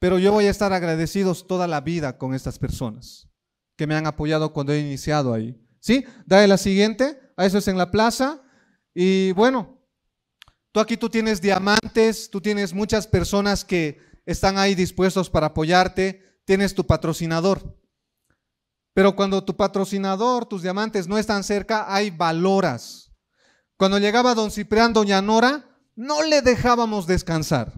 Speaker 1: Pero yo voy a estar agradecidos toda la vida con estas personas que me han apoyado cuando he iniciado ahí. ¿Sí? Dale la siguiente. A eso es en la plaza. Y bueno, Tú aquí tú tienes diamantes, tú tienes muchas personas que están ahí dispuestos para apoyarte, tienes tu patrocinador. Pero cuando tu patrocinador, tus diamantes no están cerca, hay valoras. Cuando llegaba don Ciprián, doña Nora, no le dejábamos descansar.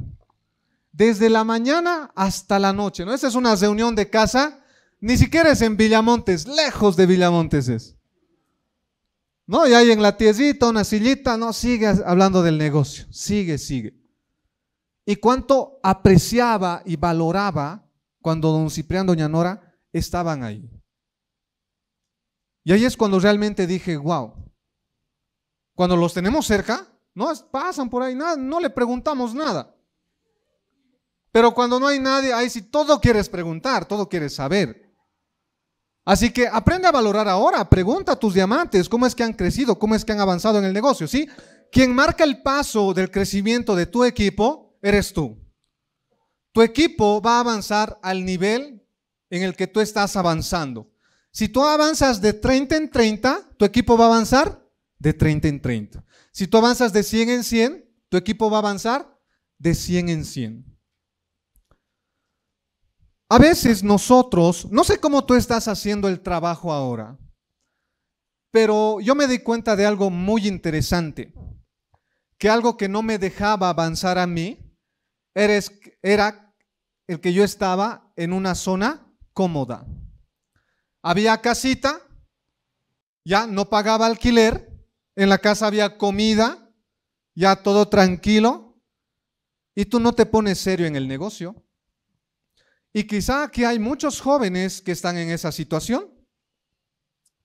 Speaker 1: Desde la mañana hasta la noche, ¿no? esa es una reunión de casa, ni siquiera es en Villamontes, lejos de Villamontes es. No, y ahí en la tiesita, una sillita, no, sigue hablando del negocio, sigue, sigue. Y cuánto apreciaba y valoraba cuando don Ciprián, doña Nora estaban ahí. Y ahí es cuando realmente dije, wow, cuando los tenemos cerca, no pasan por ahí, nada, no le preguntamos nada. Pero cuando no hay nadie, ahí sí todo quieres preguntar, todo quieres saber. Así que aprende a valorar ahora, pregunta a tus diamantes cómo es que han crecido, cómo es que han avanzado en el negocio, ¿sí? Quien marca el paso del crecimiento de tu equipo eres tú. Tu equipo va a avanzar al nivel en el que tú estás avanzando. Si tú avanzas de 30 en 30, tu equipo va a avanzar de 30 en 30. Si tú avanzas de 100 en 100, tu equipo va a avanzar de 100 en 100. A veces nosotros, no sé cómo tú estás haciendo el trabajo ahora, pero yo me di cuenta de algo muy interesante, que algo que no me dejaba avanzar a mí era el que yo estaba en una zona cómoda. Había casita, ya no pagaba alquiler, en la casa había comida, ya todo tranquilo, y tú no te pones serio en el negocio. Y quizá que hay muchos jóvenes que están en esa situación.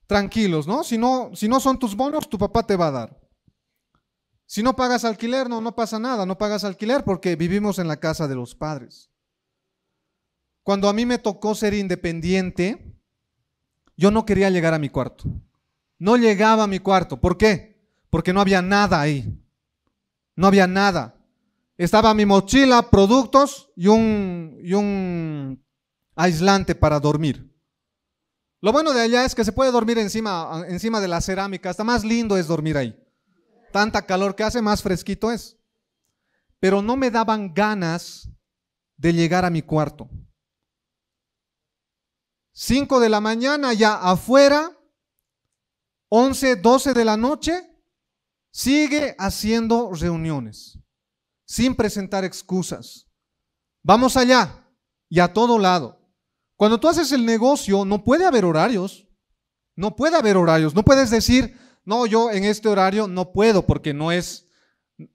Speaker 1: Tranquilos, ¿no? Si, ¿no? si no son tus bonos, tu papá te va a dar. Si no pagas alquiler, no, no pasa nada, no pagas alquiler porque vivimos en la casa de los padres. Cuando a mí me tocó ser independiente, yo no quería llegar a mi cuarto. No llegaba a mi cuarto. ¿Por qué? Porque no había nada ahí. No había nada. Estaba mi mochila, productos y un, aislante para dormir. Lo bueno de allá es que se puede dormir encima, de la cerámica. Hasta más lindo es dormir ahí. Tanta calor que hace, más fresquito es. Pero no me daban ganas de llegar a mi cuarto. Cinco de la mañana ya afuera, once, doce de la noche, sigue haciendo reuniones sin presentar excusas. Vamos allá y a todo lado. Cuando tú haces el negocio, no puede haber horarios. No puede haber horarios. No puedes decir, no, yo en este horario no puedo porque no es,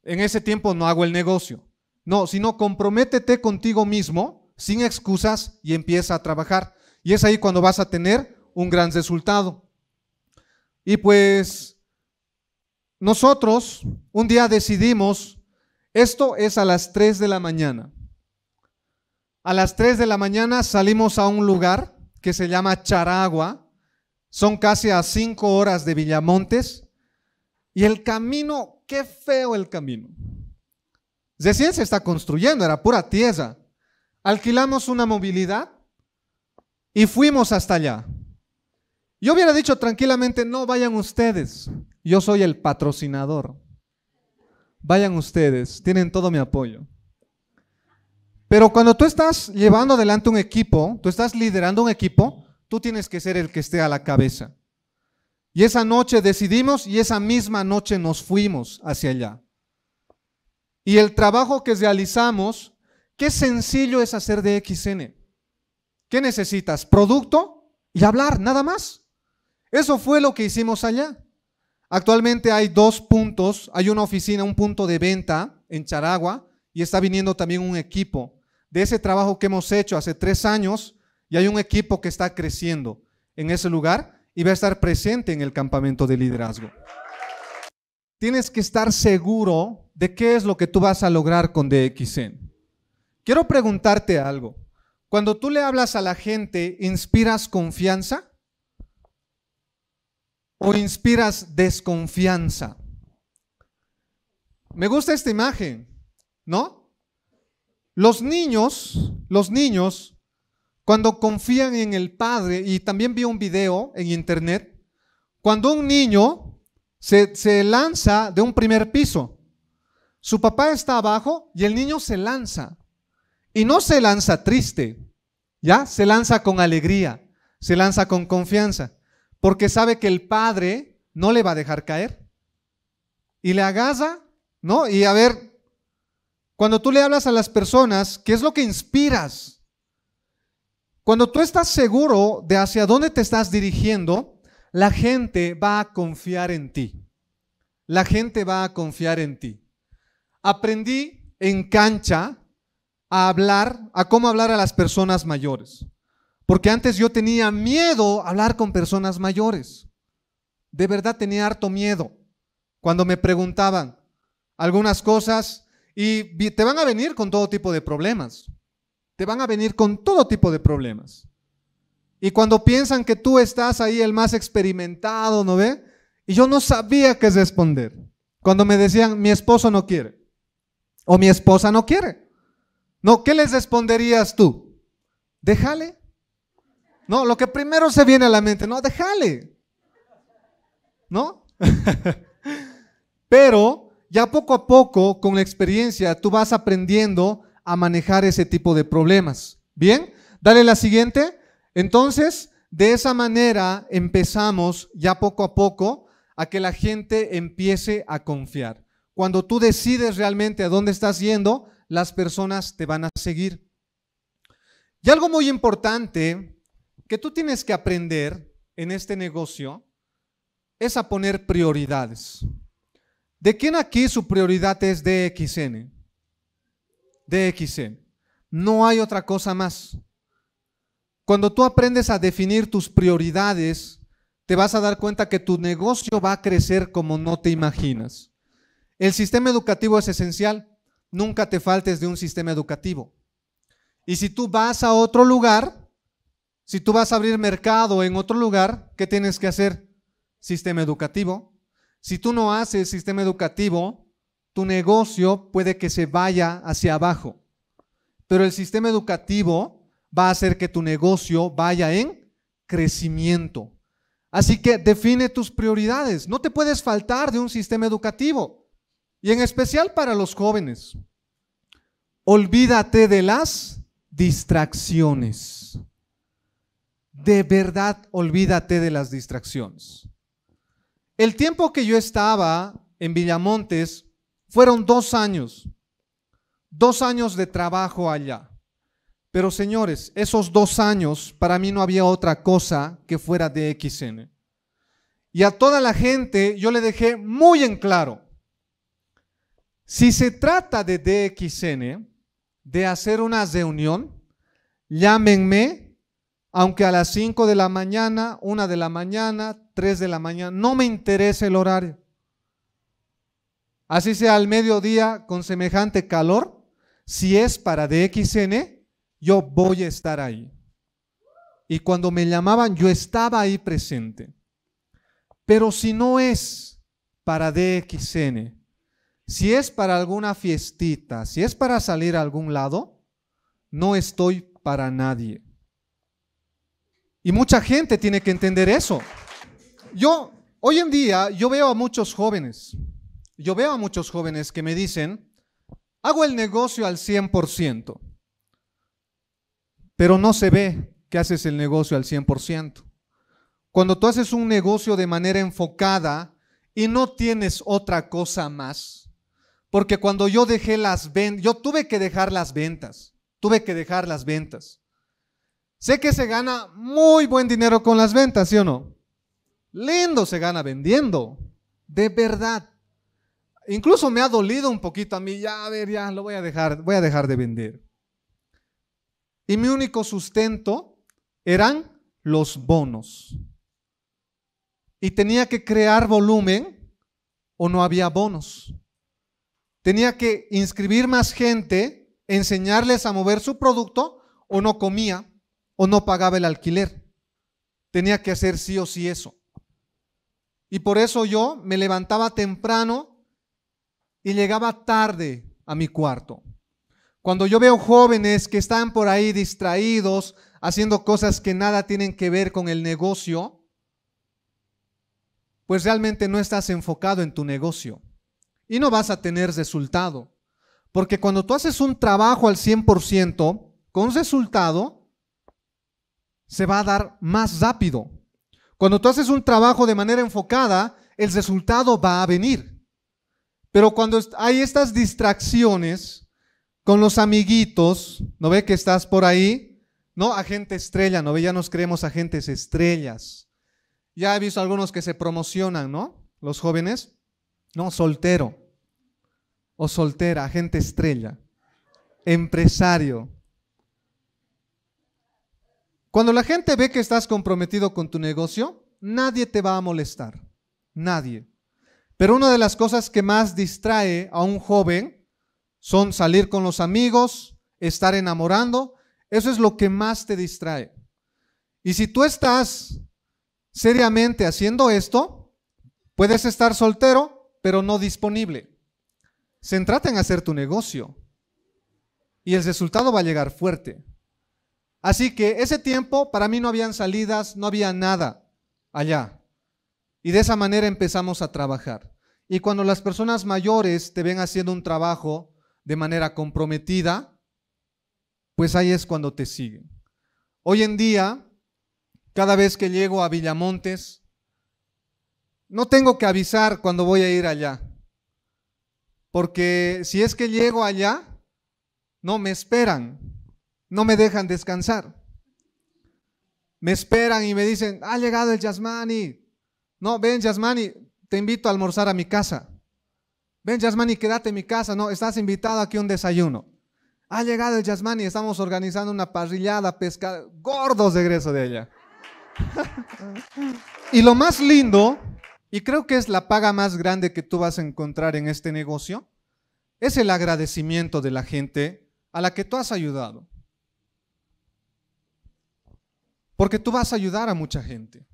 Speaker 1: en ese tiempo no hago el negocio. No, sino comprométete contigo mismo sin excusas y empieza a trabajar. Y es ahí cuando vas a tener un gran resultado. Y pues nosotros un día decidimos esto es a las 3 de la mañana. A las 3 de la mañana salimos a un lugar que se llama Charagua. Son casi a 5 horas de Villamontes. Y el camino, qué feo el camino. Recién se está construyendo, era pura tierra. Alquilamos una movilidad y fuimos hasta allá. Yo hubiera dicho tranquilamente, no vayan ustedes, yo soy el patrocinador vayan ustedes, tienen todo mi apoyo. Pero cuando tú estás llevando adelante un equipo, tú estás liderando un equipo, tú tienes que ser el que esté a la cabeza. Y esa noche decidimos y esa misma noche nos fuimos hacia allá. Y el trabajo que realizamos, qué sencillo es hacer de XN. ¿Qué necesitas? Producto y hablar, nada más. Eso fue lo que hicimos allá. Actualmente hay dos puntos, hay una oficina, un punto de venta en Charagua y está viniendo también un equipo. De ese trabajo que hemos hecho hace tres años, y hay un equipo que está creciendo en ese lugar y va a estar presente en el campamento de liderazgo. Tienes que estar seguro de qué es lo que tú vas a lograr con DXN. Quiero preguntarte algo. Cuando tú le hablas a la gente, ¿inspiras confianza? o inspiras desconfianza? Me gusta esta imagen, ¿no? Los niños, los niños, cuando confían en el padre, y también vi un video en internet, cuando un niño se, se lanza de un primer piso, su papá está abajo y el niño se lanza. Y no se lanza triste, ¿ya? Se lanza con alegría, se lanza con confianza porque sabe que el padre no le va a dejar caer. Y le agaza, ¿no? Y a ver, cuando tú le hablas a las personas, ¿qué es lo que inspiras? Cuando tú estás seguro de hacia dónde te estás dirigiendo, la gente va a confiar en ti. La gente va a confiar en ti. Aprendí en cancha a hablar, a cómo hablar a las personas mayores. Porque antes yo tenía miedo a hablar con personas mayores. De verdad tenía harto miedo cuando me preguntaban algunas cosas y te van a venir con todo tipo de problemas. Te van a venir con todo tipo de problemas. Y cuando piensan que tú estás ahí el más experimentado, ¿no ve? Y yo no sabía qué responder. Cuando me decían, mi esposo no quiere. O mi esposa no quiere. No, ¿qué les responderías tú? Déjale. No, lo que primero se viene a la mente, no, déjale. ¿No? Pero ya poco a poco, con la experiencia, tú vas aprendiendo a manejar ese tipo de problemas. ¿Bien? Dale la siguiente. Entonces, de esa manera empezamos ya poco a poco a que la gente empiece a confiar. Cuando tú decides realmente a dónde estás yendo, las personas te van a seguir. Y algo muy importante que tú tienes que aprender en este negocio es a poner prioridades. ¿De quién aquí su prioridad es DXN? DXN. No hay otra cosa más. Cuando tú aprendes a definir tus prioridades, te vas a dar cuenta que tu negocio va a crecer como no te imaginas. El sistema educativo es esencial. Nunca te faltes de un sistema educativo. Y si tú vas a otro lugar, si tú vas a abrir mercado en otro lugar, ¿qué tienes que hacer? Sistema educativo. Si tú no haces sistema educativo, tu negocio puede que se vaya hacia abajo. Pero el sistema educativo va a hacer que tu negocio vaya en crecimiento. Así que define tus prioridades. No te puedes faltar de un sistema educativo. Y en especial para los jóvenes. Olvídate de las distracciones de verdad olvídate de las distracciones. El tiempo que yo estaba en Villamontes fueron dos años, dos años de trabajo allá. Pero señores, esos dos años para mí no había otra cosa que fuera de XN. Y a toda la gente yo le dejé muy en claro, si se trata de DXN, de hacer una reunión, llámenme aunque a las 5 de la mañana, 1 de la mañana, 3 de la mañana, no me interesa el horario. Así sea al mediodía con semejante calor, si es para DXN, yo voy a estar ahí. Y cuando me llamaban, yo estaba ahí presente. Pero si no es para DXN, si es para alguna fiestita, si es para salir a algún lado, no estoy para nadie. Y mucha gente tiene que entender eso. Yo, hoy en día, yo veo a muchos jóvenes, yo veo a muchos jóvenes que me dicen, hago el negocio al 100%, pero no se ve que haces el negocio al 100%. Cuando tú haces un negocio de manera enfocada y no tienes otra cosa más, porque cuando yo dejé las ventas, yo tuve que dejar las ventas, tuve que dejar las ventas. Sé que se gana muy buen dinero con las ventas, ¿sí o no? Lindo se gana vendiendo, de verdad. Incluso me ha dolido un poquito a mí, ya a ver, ya lo voy a dejar, voy a dejar de vender. Y mi único sustento eran los bonos. Y tenía que crear volumen o no había bonos. Tenía que inscribir más gente, enseñarles a mover su producto o no comía o no pagaba el alquiler. Tenía que hacer sí o sí eso. Y por eso yo me levantaba temprano y llegaba tarde a mi cuarto. Cuando yo veo jóvenes que están por ahí distraídos, haciendo cosas que nada tienen que ver con el negocio, pues realmente no estás enfocado en tu negocio y no vas a tener resultado. Porque cuando tú haces un trabajo al 100% con resultado, se va a dar más rápido. Cuando tú haces un trabajo de manera enfocada, el resultado va a venir. Pero cuando hay estas distracciones con los amiguitos, ¿no ve que estás por ahí? No, agente estrella, ¿no ve? Ya nos creemos agentes estrellas. Ya he visto algunos que se promocionan, ¿no? Los jóvenes. No, soltero. O soltera, agente estrella. Empresario. Cuando la gente ve que estás comprometido con tu negocio, nadie te va a molestar, nadie. Pero una de las cosas que más distrae a un joven son salir con los amigos, estar enamorando, eso es lo que más te distrae. Y si tú estás seriamente haciendo esto, puedes estar soltero, pero no disponible. Centrate en hacer tu negocio y el resultado va a llegar fuerte. Así que ese tiempo para mí no habían salidas, no había nada allá. Y de esa manera empezamos a trabajar. Y cuando las personas mayores te ven haciendo un trabajo de manera comprometida, pues ahí es cuando te siguen. Hoy en día, cada vez que llego a Villamontes, no tengo que avisar cuando voy a ir allá. Porque si es que llego allá, no me esperan no me dejan descansar. Me esperan y me dicen, ha llegado el Yasmani. No, ven Yasmani, te invito a almorzar a mi casa. Ven Yasmani, quédate en mi casa. No, estás invitado aquí a un desayuno. Ha llegado el Yasmani, estamos organizando una parrillada, pescada, gordos de egreso de ella. y lo más lindo, y creo que es la paga más grande que tú vas a encontrar en este negocio, es el agradecimiento de la gente a la que tú has ayudado. Porque tú vas a ayudar a mucha gente.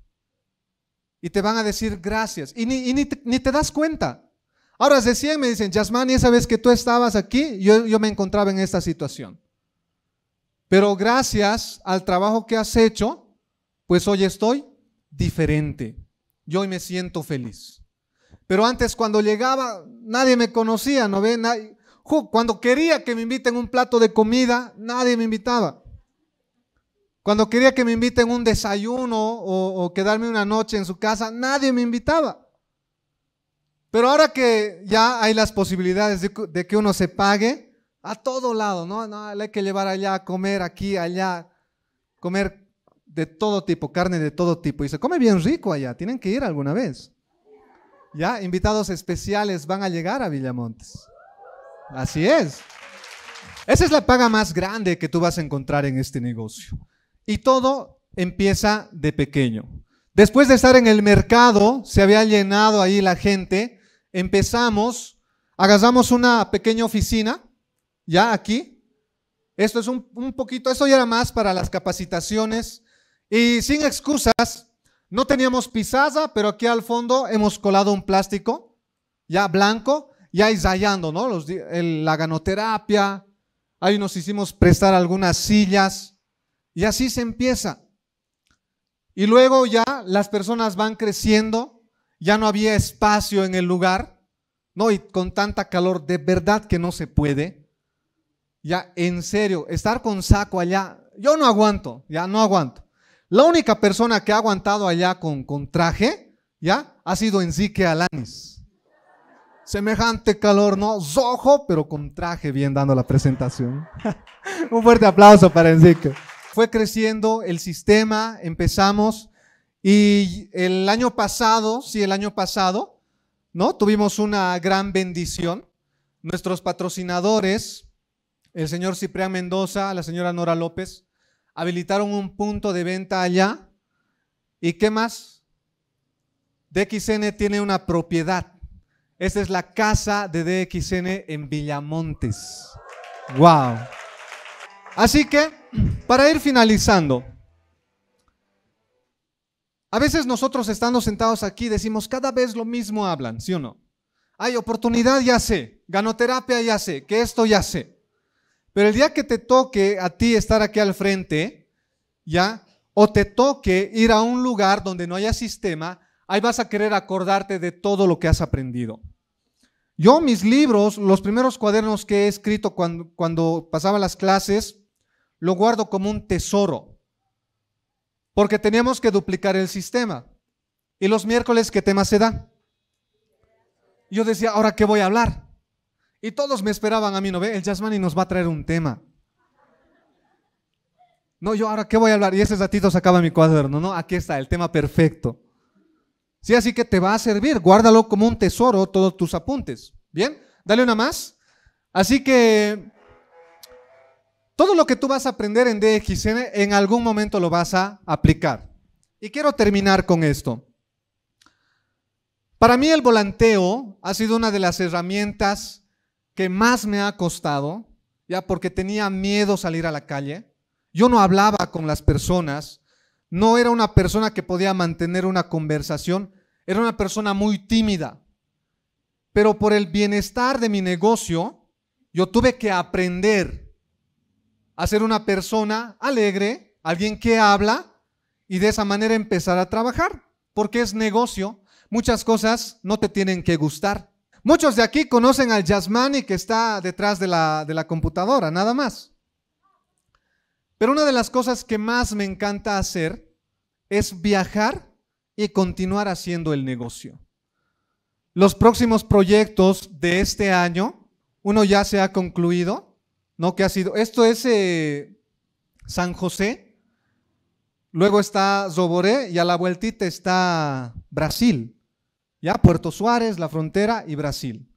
Speaker 1: Y te van a decir gracias. Y ni, te, das cuenta. Ahora decían, me dicen, Yasmani, esa vez que tú estabas aquí, yo, me encontraba en esta situación. Pero gracias al trabajo que has hecho, pues hoy estoy diferente. Yo hoy me siento feliz. Pero antes cuando llegaba, nadie me conocía, ¿no ve? Cuando quería que me inviten un plato de comida, nadie me invitaba. Cuando quería que me inviten un desayuno o, quedarme una noche en su casa, nadie me invitaba. Pero ahora que ya hay las posibilidades de, que uno se pague, a todo lado, ¿no? ¿no? Hay que llevar allá, comer aquí, allá, comer de todo tipo, carne de todo tipo. Y se come bien rico allá, tienen que ir alguna vez. Ya, invitados especiales van a llegar a Villamontes. Así es. Esa es la paga más grande que tú vas a encontrar en este negocio. Y todo empieza de pequeño. Después de estar en el mercado, se había llenado ahí la gente, empezamos, agarramos una pequeña oficina, ya aquí. Esto es un, poquito, esto ya era más para las capacitaciones. Y sin excusas, no teníamos pisada, pero aquí al fondo hemos colado un plástico, ya blanco, ya ensayando, ¿no? Los, la ganoterapia, ahí nos hicimos prestar algunas sillas y así se empieza. Y luego ya las personas van creciendo, ya no había espacio en el lugar, no, y con tanta calor, de verdad que no se puede. Ya, en serio, estar con saco allá, yo no aguanto, ya no aguanto. La única persona que ha aguantado allá con, con traje, ya, ha sido Enzique Alanis. Semejante calor, ¿no? Zojo, pero con traje, bien dando la presentación. Un fuerte aplauso para Enzique fue creciendo el sistema, empezamos y el año pasado, sí, el año pasado, ¿no? Tuvimos una gran bendición. Nuestros patrocinadores, el señor Ciprián Mendoza, la señora Nora López, habilitaron un punto de venta allá. ¿Y qué más? DXN tiene una propiedad. Esta es la casa de DXN en Villamontes. ¡Wow! Así que, para ir finalizando, a veces nosotros estando sentados aquí decimos, cada vez lo mismo hablan, ¿sí o no? Hay oportunidad, ya sé, ganoterapia, ya sé, que esto ya sé. Pero el día que te toque a ti estar aquí al frente, ¿ya? O te toque ir a un lugar donde no haya sistema, ahí vas a querer acordarte de todo lo que has aprendido. Yo mis libros, los primeros cuadernos que he escrito cuando, cuando pasaba las clases, lo guardo como un tesoro, porque teníamos que duplicar el sistema. Y los miércoles, ¿qué tema se da? Yo decía, ¿ahora qué voy a hablar? Y todos me esperaban a mí, ¿no ve? El Jasmani nos va a traer un tema. No, yo ahora qué voy a hablar. Y ese ratito sacaba mi cuaderno, ¿no? Aquí está, el tema perfecto. Sí, así que te va a servir. Guárdalo como un tesoro, todos tus apuntes. ¿Bien? Dale una más. Así que todo lo que tú vas a aprender en DXN en algún momento lo vas a aplicar. Y quiero terminar con esto. Para mí el volanteo ha sido una de las herramientas que más me ha costado, ya porque tenía miedo salir a la calle. Yo no hablaba con las personas, no era una persona que podía mantener una conversación, era una persona muy tímida. Pero por el bienestar de mi negocio, yo tuve que aprender Hacer una persona alegre, alguien que habla y de esa manera empezar a trabajar, porque es negocio. Muchas cosas no te tienen que gustar. Muchos de aquí conocen al Yasmani que está detrás de la, de la computadora, nada más. Pero una de las cosas que más me encanta hacer es viajar y continuar haciendo el negocio. Los próximos proyectos de este año, uno ya se ha concluido, ¿no? Que ha sido, esto es eh, San José, luego está Zoboré y a la vueltita está Brasil, ¿ya? Puerto Suárez, la frontera y Brasil.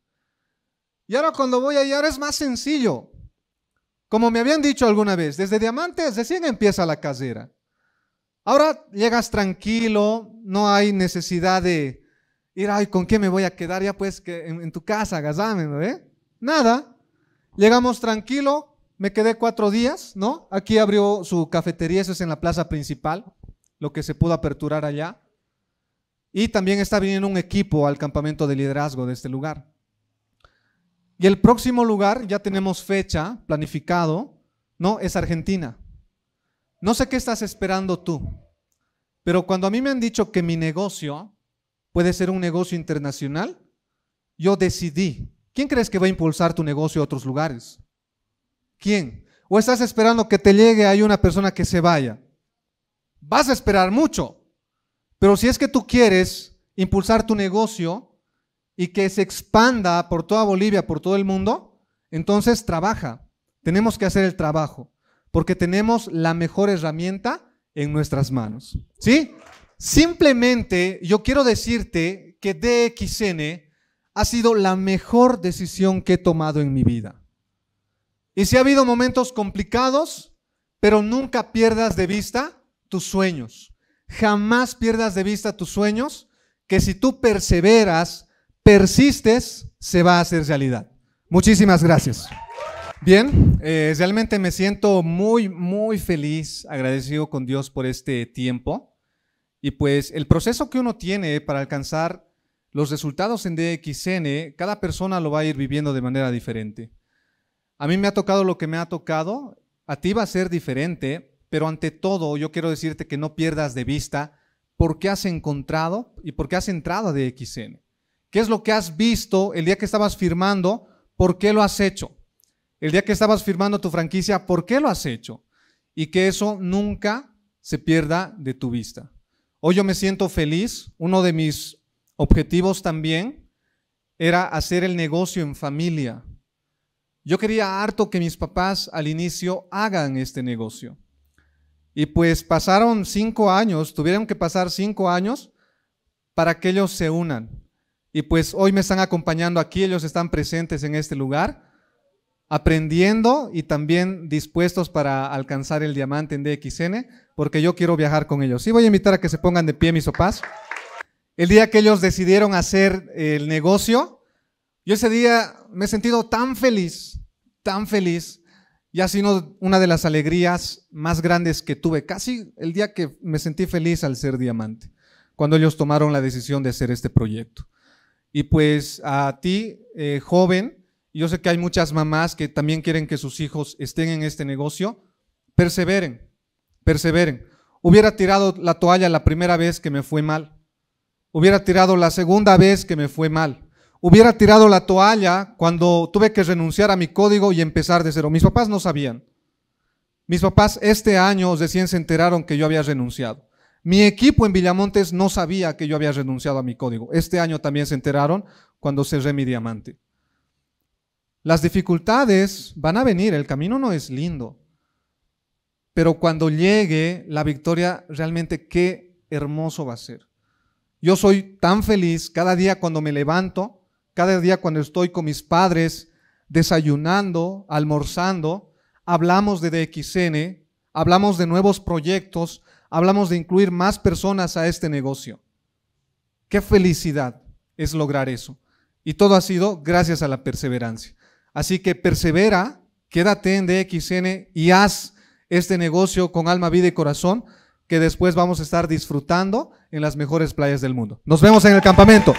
Speaker 1: Y ahora cuando voy allá, es más sencillo. Como me habían dicho alguna vez, desde Diamantes recién empieza la casera. Ahora llegas tranquilo, no hay necesidad de ir, ay, ¿con qué me voy a quedar? Ya pues que en, tu casa, ¿no ¿eh? Nada. Llegamos tranquilo, me quedé cuatro días, ¿no? Aquí abrió su cafetería, eso es en la plaza principal, lo que se pudo aperturar allá. Y también está viniendo un equipo al campamento de liderazgo de este lugar. Y el próximo lugar, ya tenemos fecha, planificado, ¿no? Es Argentina. No sé qué estás esperando tú, pero cuando a mí me han dicho que mi negocio puede ser un negocio internacional, yo decidí ¿Quién crees que va a impulsar tu negocio a otros lugares? ¿Quién? ¿O estás esperando que te llegue ahí una persona que se vaya? Vas a esperar mucho. Pero si es que tú quieres impulsar tu negocio y que se expanda por toda Bolivia, por todo el mundo, entonces trabaja. Tenemos que hacer el trabajo, porque tenemos la mejor herramienta en nuestras manos. ¿Sí? Simplemente yo quiero decirte que DXN ha sido la mejor decisión que he tomado en mi vida. Y si ha habido momentos complicados, pero nunca pierdas de vista tus sueños. Jamás pierdas de vista tus sueños, que si tú perseveras, persistes, se va a hacer realidad. Muchísimas gracias. Bien, eh, realmente me siento muy, muy feliz, agradecido con Dios por este tiempo. Y pues el proceso que uno tiene para alcanzar los resultados en DXN, cada persona lo va a ir viviendo de manera diferente. A mí me ha tocado lo que me ha tocado, a ti va a ser diferente, pero ante todo yo quiero decirte que no pierdas de vista por qué has encontrado y por qué has entrado a DXN. ¿Qué es lo que has visto el día que estabas firmando? ¿Por qué lo has hecho? El día que estabas firmando tu franquicia, ¿por qué lo has hecho? Y que eso nunca se pierda de tu vista. Hoy yo me siento feliz. Uno de mis objetivos también era hacer el negocio en familia. Yo quería harto que mis papás al inicio hagan este negocio. Y pues pasaron cinco años, tuvieron que pasar cinco años para que ellos se unan. Y pues hoy me están acompañando aquí, ellos están presentes en este lugar, aprendiendo y también dispuestos para alcanzar el diamante en DXN, porque yo quiero viajar con ellos. y voy a invitar a que se pongan de pie mis papás el día que ellos decidieron hacer el negocio, yo ese día me he sentido tan feliz, tan feliz, y ha sido una de las alegrías más grandes que tuve, casi el día que me sentí feliz al ser diamante, cuando ellos tomaron la decisión de hacer este proyecto. Y pues a ti, eh, joven, yo sé que hay muchas mamás que también quieren que sus hijos estén en este negocio, perseveren, perseveren. Hubiera tirado la toalla la primera vez que me fue mal. Hubiera tirado la segunda vez que me fue mal. Hubiera tirado la toalla cuando tuve que renunciar a mi código y empezar de cero. Mis papás no sabían. Mis papás este año recién se enteraron que yo había renunciado. Mi equipo en Villamontes no sabía que yo había renunciado a mi código. Este año también se enteraron cuando cerré mi diamante. Las dificultades van a venir, el camino no es lindo. Pero cuando llegue la victoria, realmente qué hermoso va a ser. Yo soy tan feliz cada día cuando me levanto, cada día cuando estoy con mis padres, desayunando, almorzando, hablamos de DXN, hablamos de nuevos proyectos, hablamos de incluir más personas a este negocio. Qué felicidad es lograr eso. Y todo ha sido gracias a la perseverancia. Así que persevera, quédate en DXN y haz este negocio con alma, vida y corazón que después vamos a estar disfrutando en las mejores playas del mundo. Nos vemos en el campamento.